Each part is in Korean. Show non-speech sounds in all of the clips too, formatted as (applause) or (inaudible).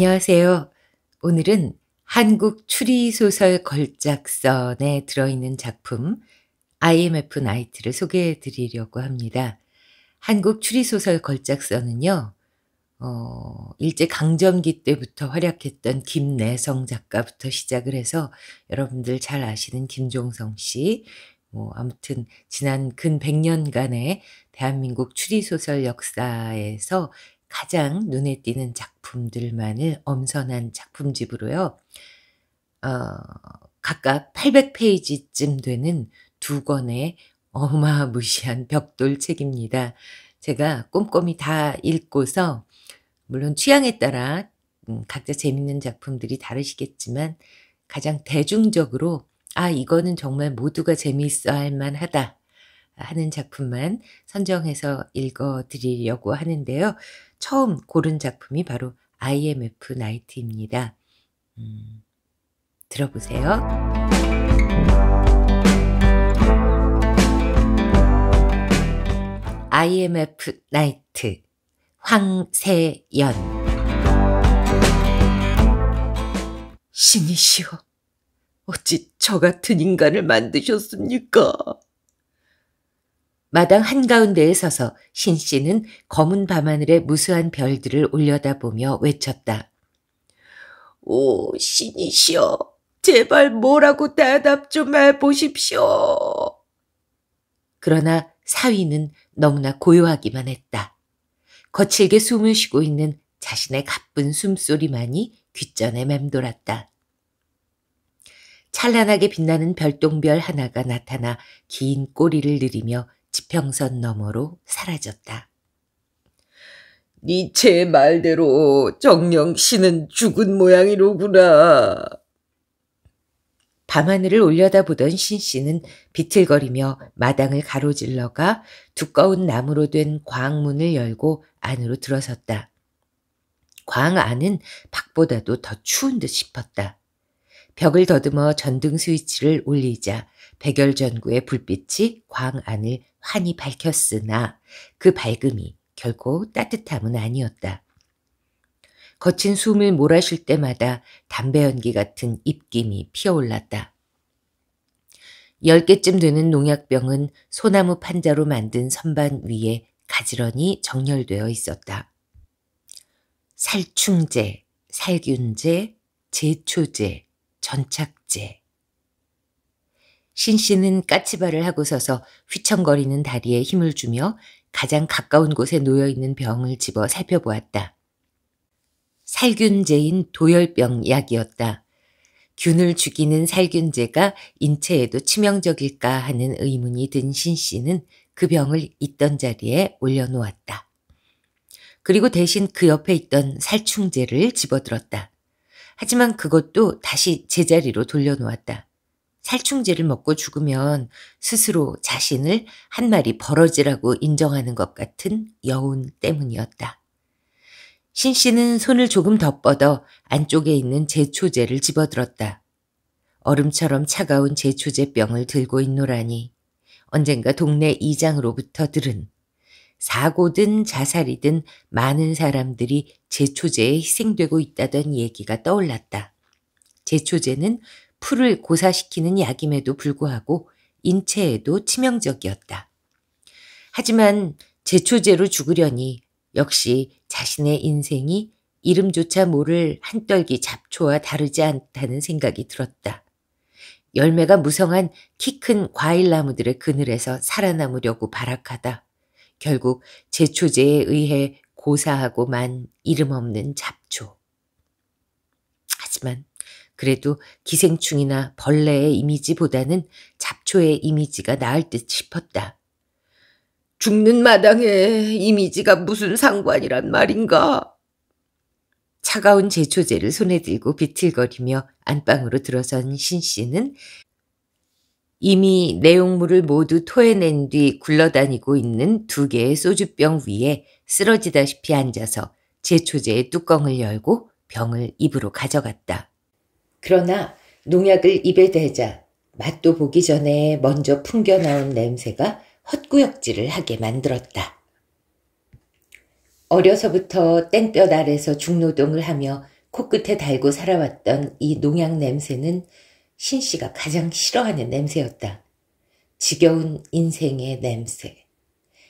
안녕하세요. 오늘은 한국 추리소설 걸작선에 들어있는 작품 IMF 나이트를 소개해 드리려고 합니다. 한국 추리소설 걸작선은요, 어, 일제 강점기 때부터 활약했던 김내성 작가부터 시작을 해서 여러분들 잘 아시는 김종성 씨, 뭐 아무튼 지난 근 100년간의 대한민국 추리소설 역사에서 가장 눈에 띄는 작품들만을 엄선한 작품집으로요. 어, 각각 800페이지쯤 되는 두 권의 어마무시한 벽돌 책입니다. 제가 꼼꼼히 다 읽고서 물론 취향에 따라 음, 각자 재밌는 작품들이 다르시겠지만 가장 대중적으로 아 이거는 정말 모두가 재미있어 할 만하다 하는 작품만 선정해서 읽어 드리려고 하는데요. 처음 고른 작품이 바로 IMF 나이트입니다. 음, 들어보세요. IMF 나이트 황세연 신이시여 어찌 저 같은 인간을 만드셨습니까? 마당 한가운데에 서서 신 씨는 검은 밤하늘에 무수한 별들을 올려다보며 외쳤다. 오, 신이시여, 제발 뭐라고 대답 좀 해보십시오. 그러나 사위는 너무나 고요하기만 했다. 거칠게 숨을 쉬고 있는 자신의 가쁜 숨소리만이 귓전에 맴돌았다. 찬란하게 빛나는 별똥별 하나가 나타나 긴 꼬리를 느리며 지평선 너머로 사라졌다. 니체의 말대로 정령 씨는 죽은 모양이로구나. 밤하늘을 올려다보던 신 씨는 비틀거리며 마당을 가로질러가 두꺼운 나무로 된 광문을 열고 안으로 들어섰다. 광 안은 밖보다도 더 추운 듯 싶었다. 벽을 더듬어 전등 스위치를 올리자 백열전구의 불빛이 광안을 환히 밝혔으나 그 밝음이 결코 따뜻함은 아니었다. 거친 숨을 몰아쉴 때마다 담배 연기 같은 입김이 피어올랐다. 열 개쯤 되는 농약병은 소나무 판자로 만든 선반 위에 가지런히 정렬되어 있었다. 살충제, 살균제, 제초제, 전착제, 신 씨는 까치발을 하고 서서 휘청거리는 다리에 힘을 주며 가장 가까운 곳에 놓여 있는 병을 집어 살펴보았다. 살균제인 도열병 약이었다. 균을 죽이는 살균제가 인체에도 치명적일까 하는 의문이 든 신 씨는 그 병을 있던 자리에 올려놓았다. 그리고 대신 그 옆에 있던 살충제를 집어들었다. 하지만 그것도 다시 제자리로 돌려놓았다. 살충제를 먹고 죽으면 스스로 자신을 한 마리 버러지라고 인정하는 것 같은 여운 때문이었다. 신 씨는 손을 조금 더 뻗어 안쪽에 있는 제초제를 집어들었다. 얼음처럼 차가운 제초제병을 들고 있노라니 언젠가 동네 이장으로부터 들은 사고든 자살이든 많은 사람들이 제초제에 희생되고 있다던 얘기가 떠올랐다. 제초제는 풀을 고사시키는 약임에도 불구하고 인체에도 치명적이었다. 하지만 제초제로 죽으려니 역시 자신의 인생이 이름조차 모를 한떨기 잡초와 다르지 않다는 생각이 들었다. 열매가 무성한 키 큰 과일나무들의 그늘에서 살아남으려고 발악하다. 결국 제초제에 의해 고사하고만 이름 없는 잡초. 하지만 그래도 기생충이나 벌레의 이미지보다는 잡초의 이미지가 나을 듯 싶었다. 죽는 마당에 이미지가 무슨 상관이란 말인가? 차가운 제초제를 손에 들고 비틀거리며 안방으로 들어선 신 씨는 이미 내용물을 모두 토해낸 뒤 굴러다니고 있는 두 개의 소주병 위에 쓰러지다시피 앉아서 제초제의 뚜껑을 열고 병을 입으로 가져갔다. 그러나 농약을 입에 대자 맛도 보기 전에 먼저 풍겨 나온 냄새가 헛구역질을 하게 만들었다. 어려서부터 땡볕 아래서 중노동을 하며 코끝에 달고 살아왔던 이 농약 냄새는 신 씨가 가장 싫어하는 냄새였다. 지겨운 인생의 냄새.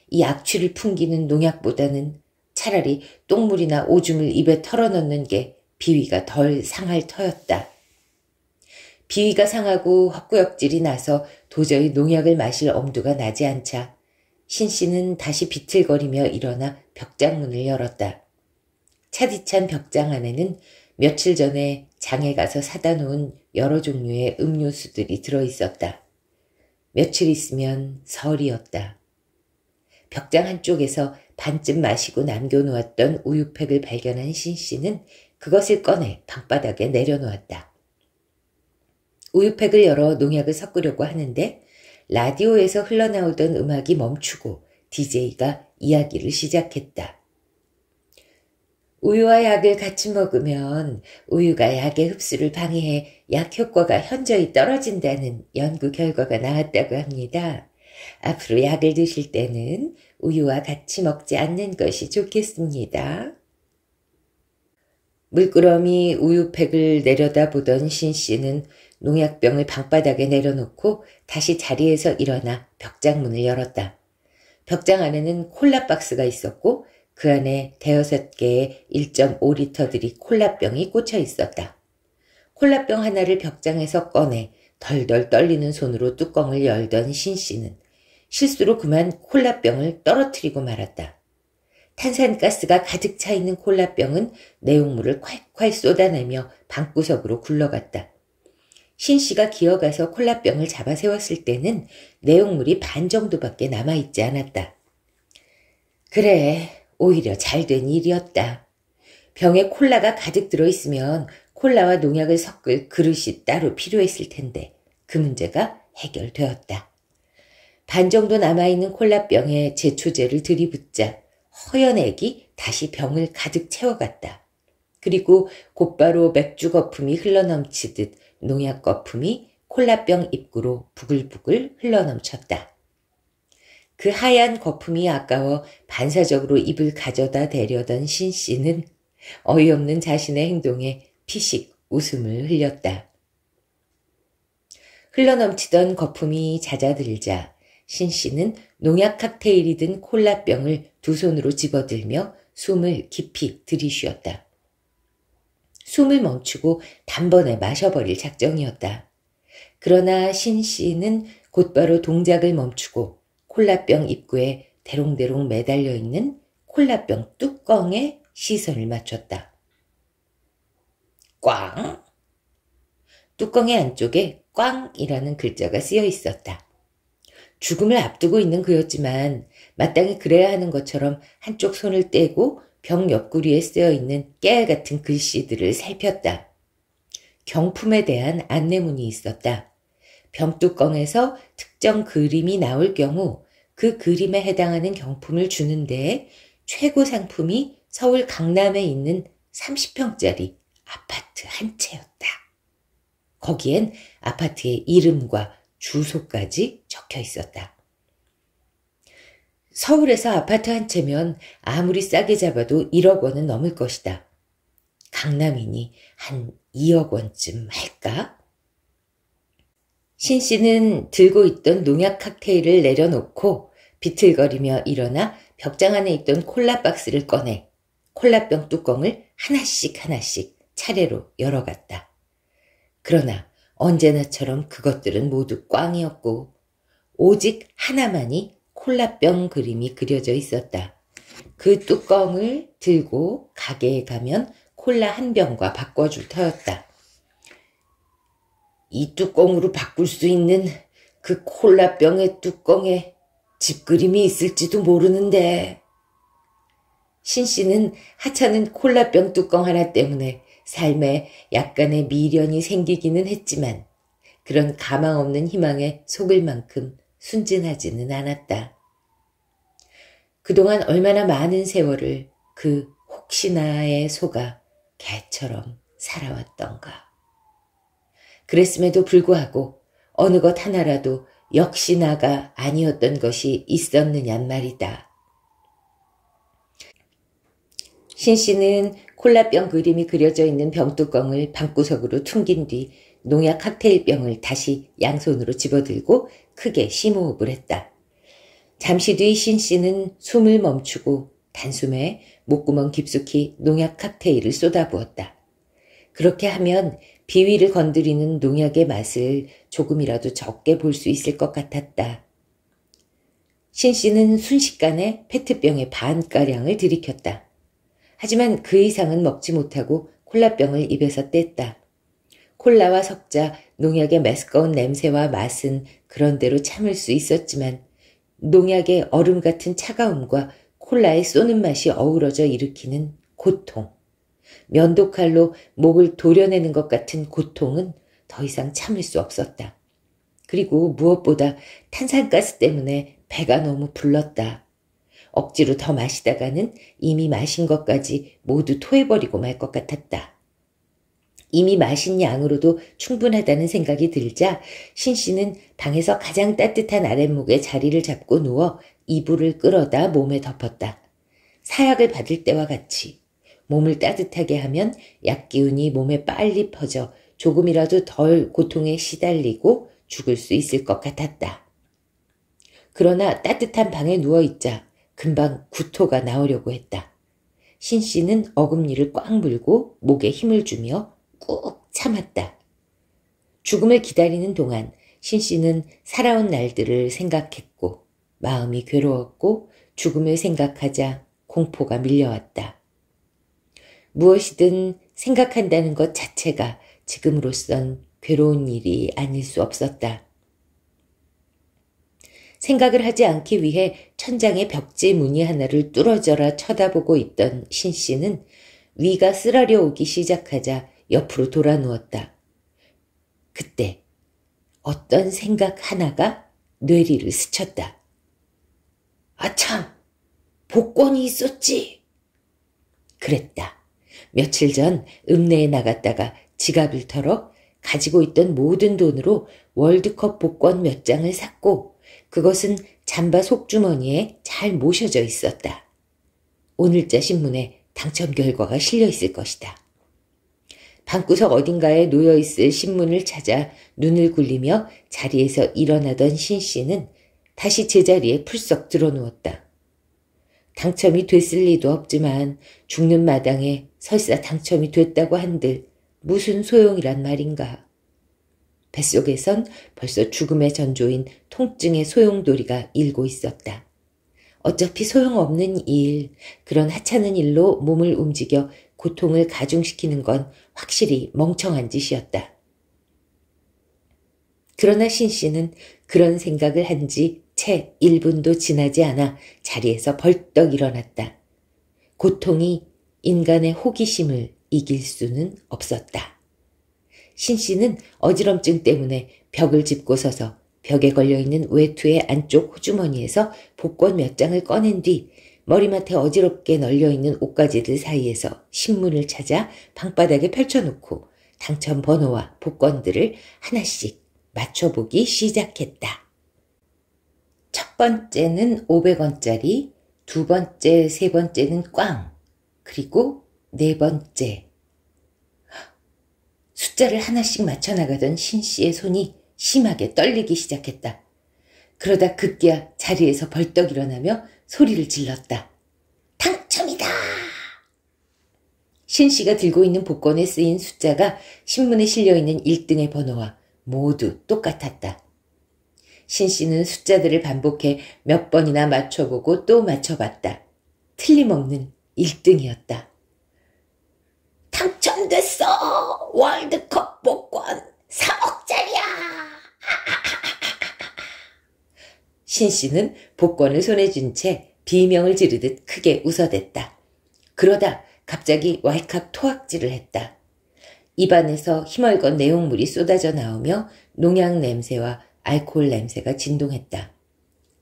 이 악취를 풍기는 농약보다는 차라리 똥물이나 오줌을 입에 털어넣는 게 비위가 덜 상할 터였다. 비위가 상하고 헛구역질이 나서 도저히 농약을 마실 엄두가 나지 않자 신 씨는 다시 비틀거리며 일어나 벽장문을 열었다. 차디찬 벽장 안에는 며칠 전에 장에 가서 사다 놓은 여러 종류의 음료수들이 들어 있었다. 며칠 있으면 설이었다. 벽장 한쪽에서 반쯤 마시고 남겨놓았던 우유팩을 발견한 신 씨는 그것을 꺼내 방바닥에 내려놓았다. 우유팩을 열어 농약을 섞으려고 하는데 라디오에서 흘러나오던 음악이 멈추고 DJ가 이야기를 시작했다. 우유와 약을 같이 먹으면 우유가 약의 흡수를 방해해 약 효과가 현저히 떨어진다는 연구 결과가 나왔다고 합니다. 앞으로 약을 드실 때는 우유와 같이 먹지 않는 것이 좋겠습니다. 물끄러미 우유팩을 내려다보던 신 씨는 농약병을 방바닥에 내려놓고 다시 자리에서 일어나 벽장 문을 열었다. 벽장 안에는 콜라 박스가 있었고 그 안에 대여섯 개의 1.5리터들이 콜라병이 꽂혀 있었다. 콜라병 하나를 벽장에서 꺼내 덜덜 떨리는 손으로 뚜껑을 열던 신 씨는 실수로 그만 콜라병을 떨어뜨리고 말았다. 탄산가스가 가득 차 있는 콜라병은 내용물을 콸콸 쏟아내며 방구석으로 굴러갔다. 신 씨가 기어가서 콜라병을 잡아 세웠을 때는 내용물이 반 정도밖에 남아있지 않았다. 그래, 오히려 잘 된 일이었다. 병에 콜라가 가득 들어있으면 콜라와 농약을 섞을 그릇이 따로 필요했을 텐데 그 문제가 해결되었다. 반 정도 남아있는 콜라병에 제초제를 들이붓자 허연 액이 다시 병을 가득 채워갔다. 그리고 곧바로 맥주 거품이 흘러넘치듯 농약 거품이 콜라병 입구로 부글부글 흘러넘쳤다. 그 하얀 거품이 아까워 반사적으로 입을 가져다 대려던 신 씨는 어이없는 자신의 행동에 피식 웃음을 흘렸다. 흘러넘치던 거품이 잦아들자 신 씨는 농약 칵테일이든 콜라병을 두 손으로 집어들며 숨을 깊이 들이쉬었다. 숨을 멈추고 단번에 마셔버릴 작정이었다. 그러나 신 씨는 곧바로 동작을 멈추고 콜라병 입구에 대롱대롱 매달려 있는 콜라병 뚜껑에 시선을 맞췄다. 꽝! 뚜껑의 안쪽에 꽝이라는 글자가 쓰여 있었다. 죽음을 앞두고 있는 그였지만 마땅히 그래야 하는 것처럼 한쪽 손을 떼고 벽 옆구리에 쓰여 있는 깨알 같은 글씨들을 살폈다. 경품에 대한 안내문이 있었다. 병뚜껑에서 특정 그림이 나올 경우 그 그림에 해당하는 경품을 주는데 최고 상품이 서울 강남에 있는 30평짜리 아파트 한 채였다. 거기엔 아파트의 이름과 주소까지 적혀 있었다. 서울에서 아파트 한 채면 아무리 싸게 잡아도 1억 원은 넘을 것이다. 강남이니 한 2억 원쯤 할까? 신 씨는 들고 있던 농약 칵테일을 내려놓고 비틀거리며 일어나 벽장 안에 있던 콜라 박스를 꺼내 콜라병 뚜껑을 하나씩 하나씩 차례로 열어갔다. 그러나 언제나처럼 그것들은 모두 꽝이었고 오직 하나만이 콜라병 그림이 그려져 있었다. 그 뚜껑을 들고 가게에 가면 콜라 한 병과 바꿔줄 터였다. 이 뚜껑으로 바꿀 수 있는 그 콜라병의 뚜껑에 집 그림이 있을지도 모르는데. 신 씨는 하찮은 콜라병 뚜껑 하나 때문에 삶에 약간의 미련이 생기기는 했지만 그런 가망 없는 희망에 속을 만큼 순진하지는 않았다. 그동안 얼마나 많은 세월을 그 혹시나의 소가 개처럼 살아왔던가. 그랬음에도 불구하고 어느 것 하나라도 역시나가 아니었던 것이 있었느냔 말이다. 신 씨는 콜라병 그림이 그려져 있는 병뚜껑을 방구석으로 퉁긴 뒤 농약 칵테일병을 다시 양손으로 집어들고 크게 심호흡을 했다. 잠시 뒤신 씨는 숨을 멈추고 단숨에 목구멍 깊숙이 농약 칵테일을 쏟아부었다. 그렇게 하면 비위를 건드리는 농약의 맛을 조금이라도 적게 볼 수 있을 것 같았다. 신 씨는 순식간에 페트병의 반가량을 들이켰다. 하지만 그 이상은 먹지 못하고 콜라병을 입에서 뗐다. 콜라와 석자 농약의 매스꺼운 냄새와 맛은 그런대로 참을 수 있었지만 농약의 얼음 같은 차가움과 콜라의 쏘는 맛이 어우러져 일으키는 고통. 면도칼로 목을 도려내는 것 같은 고통은 더 이상 참을 수 없었다. 그리고 무엇보다 탄산가스 때문에 배가 너무 불렀다. 억지로 더 마시다가는 이미 마신 것까지 모두 토해버리고 말 것 같았다. 이미 마신 양으로도 충분하다는 생각이 들자 신 씨는 방에서 가장 따뜻한 아랫목에 자리를 잡고 누워 이불을 끌어다 몸에 덮었다. 사약을 받을 때와 같이 몸을 따뜻하게 하면 약기운이 몸에 빨리 퍼져 조금이라도 덜 고통에 시달리고 죽을 수 있을 것 같았다. 그러나 따뜻한 방에 누워있자 금방 구토가 나오려고 했다. 신 씨는 어금니를 꽉 물고 목에 힘을 주며 꾹 참았다. 죽음을 기다리는 동안 신 씨는 살아온 날들을 생각했고 마음이 괴로웠고 죽음을 생각하자 공포가 밀려왔다. 무엇이든 생각한다는 것 자체가 지금으로선 괴로운 일이 아닐 수 없었다. 생각을 하지 않기 위해 천장의 벽지 무늬 하나를 뚫어져라 쳐다보고 있던 신 씨는 위가 쓰라려 오기 시작하자 옆으로 돌아 누웠다. 그때 어떤 생각 하나가 뇌리를 스쳤다. 아참, 복권이 있었지. 그랬다. 며칠 전 읍내에 나갔다가 지갑을 털어 가지고 있던 모든 돈으로 월드컵 복권 몇 장을 샀고 그것은 잠바 속주머니에 잘 모셔져 있었다. 오늘자 신문에 당첨 결과가 실려 있을 것이다. 방구석 어딘가에 놓여 있을 신문을 찾아 눈을 굴리며 자리에서 일어나던 신 씨는 다시 제자리에 풀썩 들어누웠다. 당첨이 됐을 리도 없지만 죽는 마당에 설사 당첨이 됐다고 한들 무슨 소용이란 말인가. 뱃속에선 벌써 죽음의 전조인 통증의 소용돌이가 일고 있었다. 어차피 소용없는 일, 그런 하찮은 일로 몸을 움직여 고통을 가중시키는 건 확실히 멍청한 짓이었다. 그러나 신 씨는 그런 생각을 한 지 채 1분도 지나지 않아 자리에서 벌떡 일어났다. 고통이 인간의 호기심을 이길 수는 없었다. 신 씨는 어지럼증 때문에 벽을 짚고 서서 벽에 걸려있는 외투의 안쪽 호주머니에서 복권 몇 장을 꺼낸 뒤 머리맡에 어지럽게 널려있는 옷가지들 사이에서 신문을 찾아 방바닥에 펼쳐놓고 당첨 번호와 복권들을 하나씩 맞춰보기 시작했다. 첫 번째는 500원짜리, 두 번째, 세 번째는 꽝, 그리고 네 번째. 숫자를 하나씩 맞춰나가던 신 씨의 손이 심하게 떨리기 시작했다. 그러다 급기야 자리에서 벌떡 일어나며 소리를 질렀다. 당첨이다! 신 씨가 들고 있는 복권에 쓰인 숫자가 신문에 실려있는 1등의 번호와 모두 똑같았다. 신 씨는 숫자들을 반복해 몇 번이나 맞춰보고 또 맞춰봤다. 틀림없는 1등이었다. 당첨됐어! 월드컵 복권 3억짜리야! 신 씨는 복권을 손에 쥔 채 비명을 지르듯 크게 웃어댔다. 그러다 갑자기 왈칵 토악질을 했다. 입안에서 희멀건 내용물이 쏟아져 나오며 농약 냄새와 알코올 냄새가 진동했다.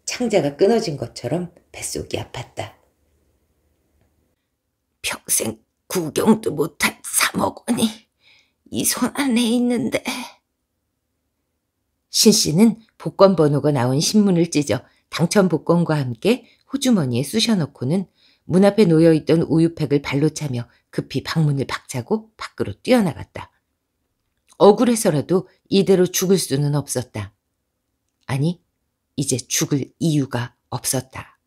창자가 끊어진 것처럼 뱃속이 아팠다. 평생 구경도 못할 3억 원이 이 손 안에 있는데. 신 씨는 복권 번호가 나온 신문을 찢어 당첨 복권과 함께 호주머니에 쑤셔넣고는 문 앞에 놓여있던 우유팩을 발로 차며 급히 방문을 박차고 밖으로 뛰어나갔다. 억울해서라도 이대로 죽을 수는 없었다. 아니, 이제 죽을 이유가 없었다.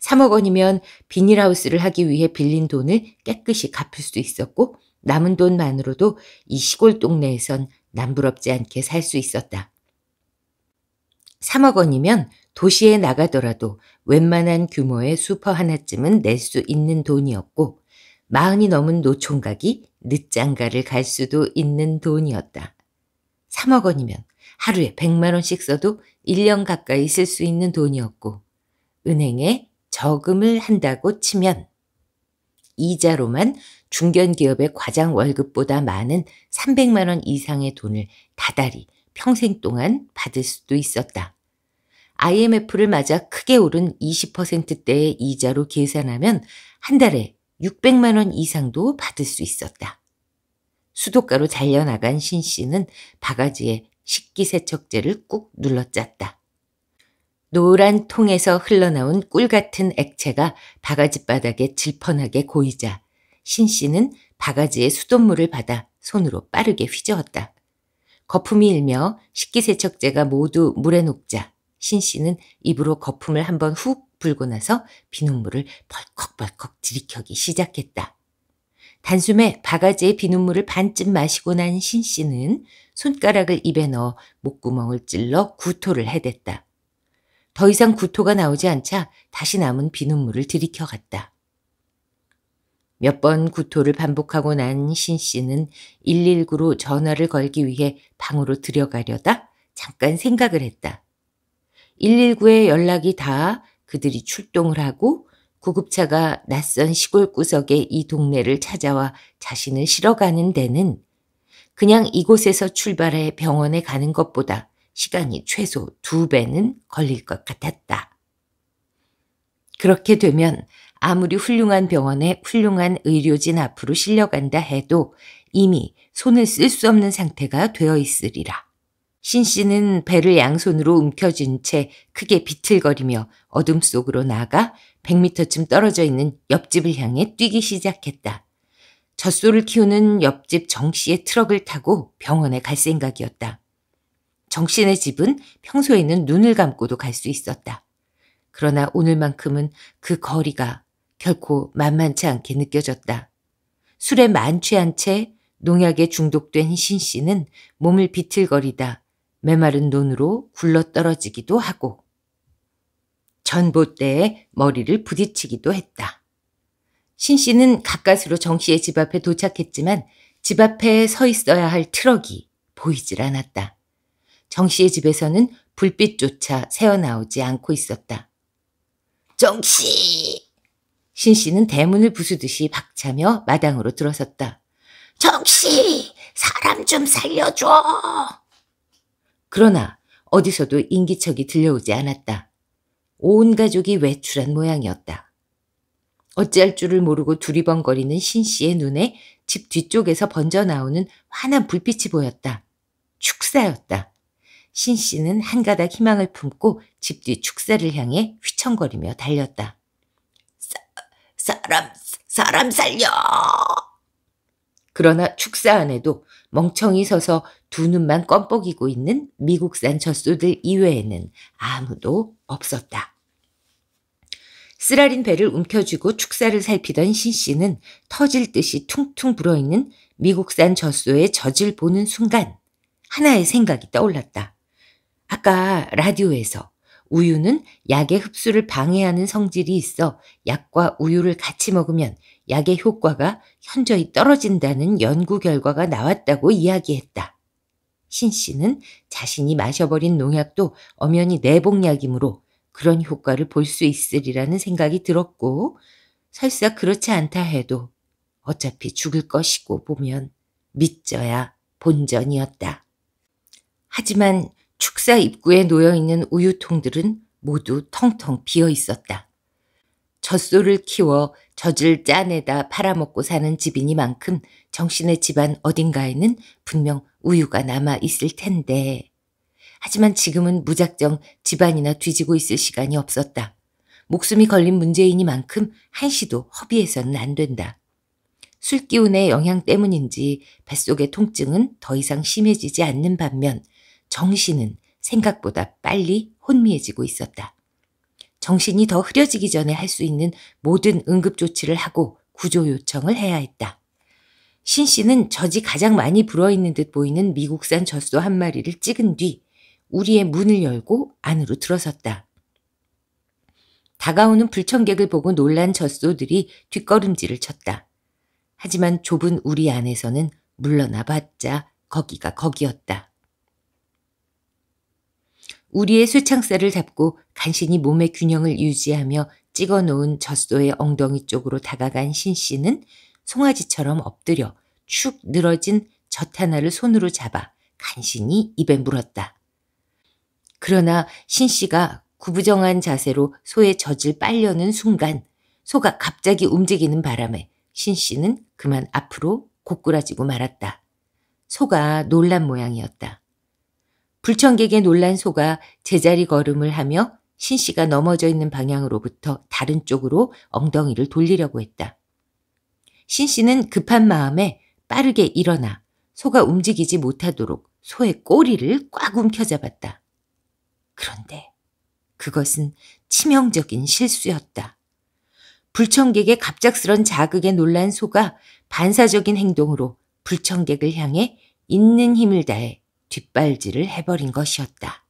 3억 원이면 비닐하우스를 하기 위해 빌린 돈을 깨끗이 갚을 수 있었고 남은 돈만으로도 이 시골 동네에선 남부럽지 않게 살 수 있었다. 3억 원이면 도시에 나가더라도 웬만한 규모의 슈퍼 하나쯤은 낼 수 있는 돈이었고 마흔이 넘은 노총각이 늦장가를 갈 수도 있는 돈이었다. 3억 원이면 하루에 100만 원씩 써도 1년 가까이 쓸 수 있는 돈이었고 은행에 저금을 한다고 치면 이자로만 중견기업의 과장 월급보다 많은 300만 원 이상의 돈을 다달이 평생 동안 받을 수도 있었다. IMF를 맞아 크게 오른 20%대의 이자로 계산하면 한 달에 600만 원 이상도 받을 수 있었다. 수도가로 잘려나간 신 씨는 바가지에 식기세척제를 꾹 눌러짰다. 노란 통에서 흘러나온 꿀 같은 액체가 바가지 바닥에 질펀하게 고이자 신 씨는 바가지에 수돗물을 받아 손으로 빠르게 휘저었다. 거품이 일며 식기세척제가 모두 물에 녹자 신 씨는 입으로 거품을 한번 훅 불고 나서 비눗물을 벌컥벌컥 들이켜기 시작했다. 단숨에 바가지에 비눗물을 반쯤 마시고 난 신 씨는 손가락을 입에 넣어 목구멍을 찔러 구토를 해댔다. 더 이상 구토가 나오지 않자 다시 남은 비눗물을 들이켜 갔다. 몇번 구토를 반복하고 난 신 씨는 119로 전화를 걸기 위해 방으로 들여가려다 잠깐 생각을 했다. 119에 연락이 다 그들이 출동을 하고 구급차가 낯선 시골 구석에이 동네를 찾아와 자신을 실어가는 데는 그냥 이곳에서 출발해 병원에 가는 것보다 시간이 최소 두 배는 걸릴 것 같았다. 그렇게 되면 아무리 훌륭한 병원에 훌륭한 의료진 앞으로 실려간다 해도 이미 손을 쓸 수 없는 상태가 되어 있으리라. 신 씨는 배를 양손으로 움켜쥔 채 크게 비틀거리며 어둠 속으로 나가 100m쯤 떨어져 있는 옆집을 향해 뛰기 시작했다. 젖소를 키우는 옆집 정 씨의 트럭을 타고 병원에 갈 생각이었다. 정 씨네 집은 평소에는 눈을 감고도 갈 수 있었다. 그러나 오늘만큼은 그 거리가 결코 만만치 않게 느껴졌다. 술에 만취한 채 농약에 중독된 신 씨는 몸을 비틀거리다 메마른 논으로 굴러떨어지기도 하고 전봇대에 머리를 부딪히기도 했다. 신 씨는 가까스로 정 씨의 집 앞에 도착했지만 집 앞에 서 있어야 할 트럭이 보이질 않았다. 정 씨의 집에서는 불빛조차 새어나오지 않고 있었다. 정씨! 신 씨는 대문을 부수듯이 박차며 마당으로 들어섰다. 정씨! 사람 좀 살려줘! 그러나 어디서도 인기척이 들려오지 않았다. 온 가족이 외출한 모양이었다. 어찌할 줄을 모르고 두리번거리는 신 씨의 눈에 집 뒤쪽에서 번져나오는 환한 불빛이 보였다. 축사였다. 신 씨는 한가닥 희망을 품고 집 뒤 축사를 향해 휘청거리며 달렸다. 사람, 사람 살려! 그러나 축사 안에도 멍청이 서서 두 눈만 껌뻑이고 있는 미국산 젖소들 이외에는 아무도 없었다. 쓰라린 배를 움켜쥐고 축사를 살피던 신 씨는 터질 듯이 퉁퉁 불어있는 미국산 젖소의 젖을 보는 순간 하나의 생각이 떠올랐다. 아까 라디오에서 우유는 약의 흡수를 방해하는 성질이 있어 약과 우유를 같이 먹으면 약의 효과가 현저히 떨어진다는 연구 결과가 나왔다고 이야기했다. 신 씨는 자신이 마셔버린 농약도 엄연히 내복약이므로 그런 효과를 볼 수 있으리라는 생각이 들었고, 설사 그렇지 않다 해도 어차피 죽을 것이고 보면 믿져야 본전이었다. 하지만 축사 입구에 놓여 있는 우유통들은 모두 텅텅 비어 있었다. 젖소를 키워 젖을 짜내다 팔아먹고 사는 집이니만큼 정신의 집안 어딘가에는 분명 우유가 남아 있을 텐데. 하지만 지금은 무작정 집안이나 뒤지고 있을 시간이 없었다. 목숨이 걸린 문제이니만큼 한시도 허비해서는 안 된다. 술기운의 영향 때문인지 뱃속의 통증은 더 이상 심해지지 않는 반면 정신은 생각보다 빨리 혼미해지고 있었다. 정신이 더 흐려지기 전에 할 수 있는 모든 응급조치를 하고 구조 요청을 해야 했다. 신 씨는 저지 가장 많이 불어있는 듯 보이는 미국산 젖소 한 마리를 찍은 뒤 우리의 문을 열고 안으로 들어섰다. 다가오는 불청객을 보고 놀란 젖소들이 뒷걸음질을 쳤다. 하지만 좁은 우리 안에서는 물러나봤자 거기가 거기였다. 우리의 수창살을 잡고 간신히 몸의 균형을 유지하며 찍어 놓은 젖소의 엉덩이 쪽으로 다가간 신 씨는 송아지처럼 엎드려 축 늘어진 젖 하나를 손으로 잡아 간신히 입에 물었다. 그러나 신 씨가 구부정한 자세로 소의 젖을 빨려는 순간 소가 갑자기 움직이는 바람에 신 씨는 그만 앞으로 고꾸라지고 말았다. 소가 놀란 모양이었다. 불청객의 놀란 소가 제자리 걸음을 하며 신 씨가 넘어져 있는 방향으로부터 다른 쪽으로 엉덩이를 돌리려고 했다. 신 씨는 급한 마음에 빠르게 일어나 소가 움직이지 못하도록 소의 꼬리를 꽉 움켜잡았다. 그런데 그것은 치명적인 실수였다. 불청객의 갑작스런 자극에 놀란 소가 반사적인 행동으로 불청객을 향해 있는 힘을 다해 뒷발질을 해버린 것이었다.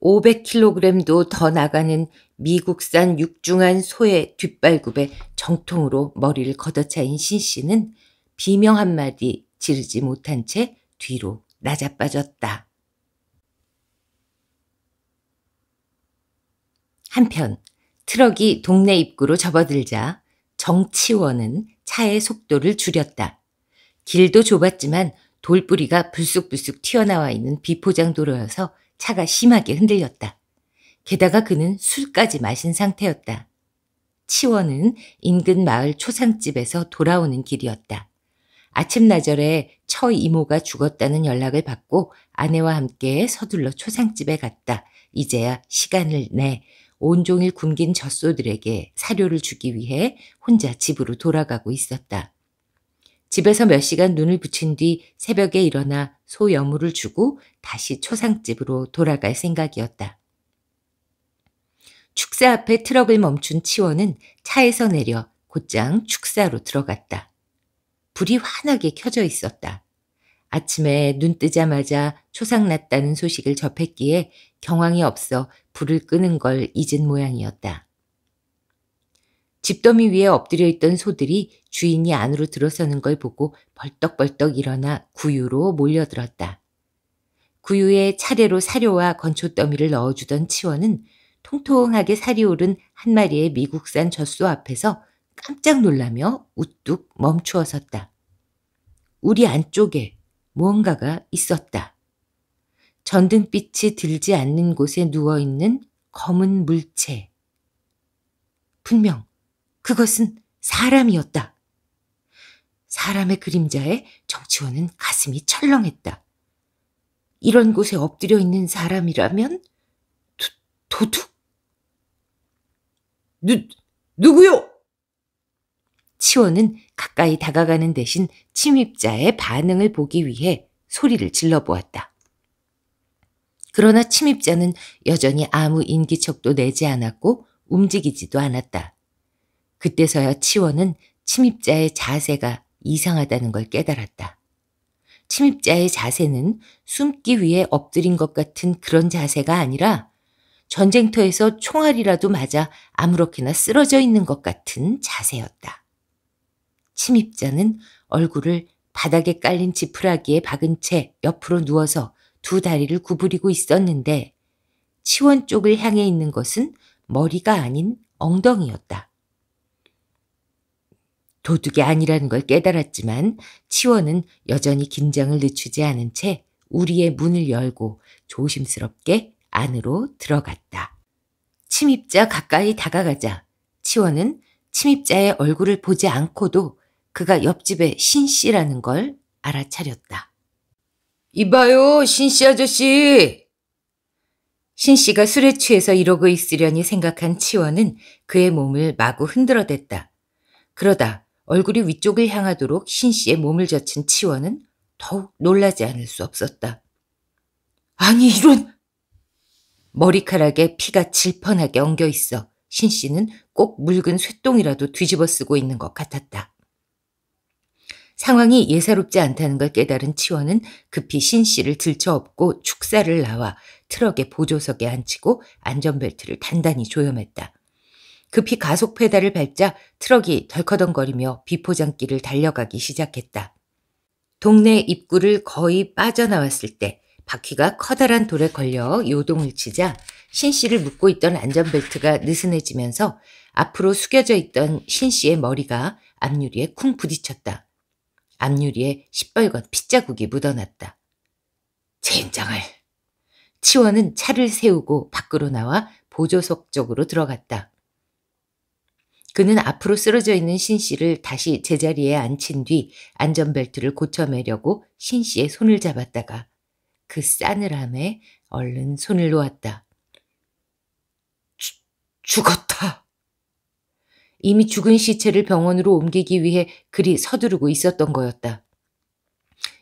500kg도 더 나가는 미국산 육중한 소의 뒷발굽에 정통으로 머리를 걷어차인 신 씨는 비명 한마디 지르지 못한 채 뒤로 낮아빠졌다. 한편 트럭이 동네 입구로 접어들자 정치원은 차의 속도를 줄였다. 길도 좁았지만 돌뿌리가 불쑥불쑥 튀어나와 있는 비포장 도로여서 차가 심하게 흔들렸다. 게다가 그는 술까지 마신 상태였다. 치원은 인근 마을 초상집에서 돌아오는 길이었다. 아침나절에 처 이모가 죽었다는 연락을 받고 아내와 함께 서둘러 초상집에 갔다. 이제야 시간을 내 온종일 굶긴 젖소들에게 사료를 주기 위해 혼자 집으로 돌아가고 있었다. 집에서 몇 시간 눈을 붙인 뒤 새벽에 일어나 소 여물을 주고 다시 초상집으로 돌아갈 생각이었다. 축사 앞에 트럭을 멈춘 치원은 차에서 내려 곧장 축사로 들어갔다. 불이 환하게 켜져 있었다. 아침에 눈 뜨자마자 초상 났다는 소식을 접했기에 경황이 없어 불을 끄는 걸 잊은 모양이었다. 집더미 위에 엎드려 있던 소들이 주인이 안으로 들어서는 걸 보고 벌떡벌떡 일어나 구유로 몰려들었다. 구유에 차례로 사료와 건초더미를 넣어주던 치원은 통통하게 살이 오른 한 마리의 미국산 젖소 앞에서 깜짝 놀라며 우뚝 멈추어 섰다. 우리 안쪽에 무언가가 있었다. 전등빛이 들지 않는 곳에 누워있는 검은 물체. 분명 그것은 사람이었다. 사람의 그림자에 정치원은 가슴이 철렁했다. 이런 곳에 엎드려 있는 사람이라면 도, 도둑? 누, 누구요? 치원은 가까이 다가가는 대신 침입자의 반응을 보기 위해 소리를 질러보았다. 그러나 침입자는 여전히 아무 인기척도 내지 않았고 움직이지도 않았다. 그때서야 치원은 침입자의 자세가 이상하다는 걸 깨달았다. 침입자의 자세는 숨기 위해 엎드린 것 같은 그런 자세가 아니라 전쟁터에서 총알이라도 맞아 아무렇게나 쓰러져 있는 것 같은 자세였다. 침입자는 얼굴을 바닥에 깔린 지푸라기에 박은 채 옆으로 누워서 두 다리를 구부리고 있었는데 치원 쪽을 향해 있는 것은 머리가 아닌 엉덩이였다. 도둑이 아니라는 걸 깨달았지만 치원은 여전히 긴장을 늦추지 않은 채 우리의 문을 열고 조심스럽게 안으로 들어갔다. 침입자 가까이 다가가자 치원은 침입자의 얼굴을 보지 않고도 그가 옆집의 신 씨라는 걸 알아차렸다. 이봐요, 신씨 아저씨! 신 씨가 술에 취해서 이러고 있으려니 생각한 치원은 그의 몸을 마구 흔들어댔다. 그러다 얼굴이 위쪽을 향하도록 신 씨의 몸을 젖힌 치원은 더욱 놀라지 않을 수 없었다. 아니 이런! 머리카락에 피가 질펀하게 엉겨 있어 신 씨는 꼭 묽은 쇳똥이라도 뒤집어 쓰고 있는 것 같았다. 상황이 예사롭지 않다는 걸 깨달은 치원은 급히 신 씨를 들쳐업고 축사를 나와 트럭의 보조석에 앉히고 안전벨트를 단단히 조염했다. 급히 가속 페달을 밟자 트럭이 덜커덩거리며 비포장길을 달려가기 시작했다. 동네 입구를 거의 빠져나왔을 때 바퀴가 커다란 돌에 걸려 요동을 치자 신 씨를 묶고 있던 안전벨트가 느슨해지면서 앞으로 숙여져 있던 신 씨의 머리가 앞유리에 쿵 부딪혔다. 앞유리에 시뻘건 핏자국이 묻어났다. 젠장을! 치원은 차를 세우고 밖으로 나와 보조석 쪽으로 들어갔다. 그는 앞으로 쓰러져 있는 신 씨를 다시 제자리에 앉힌 뒤 안전벨트를 고쳐매려고 신 씨의 손을 잡았다가 그 싸늘함에 얼른 손을 놓았다. 주, 죽었다. 이미 죽은 시체를 병원으로 옮기기 위해 그리 서두르고 있었던 거였다.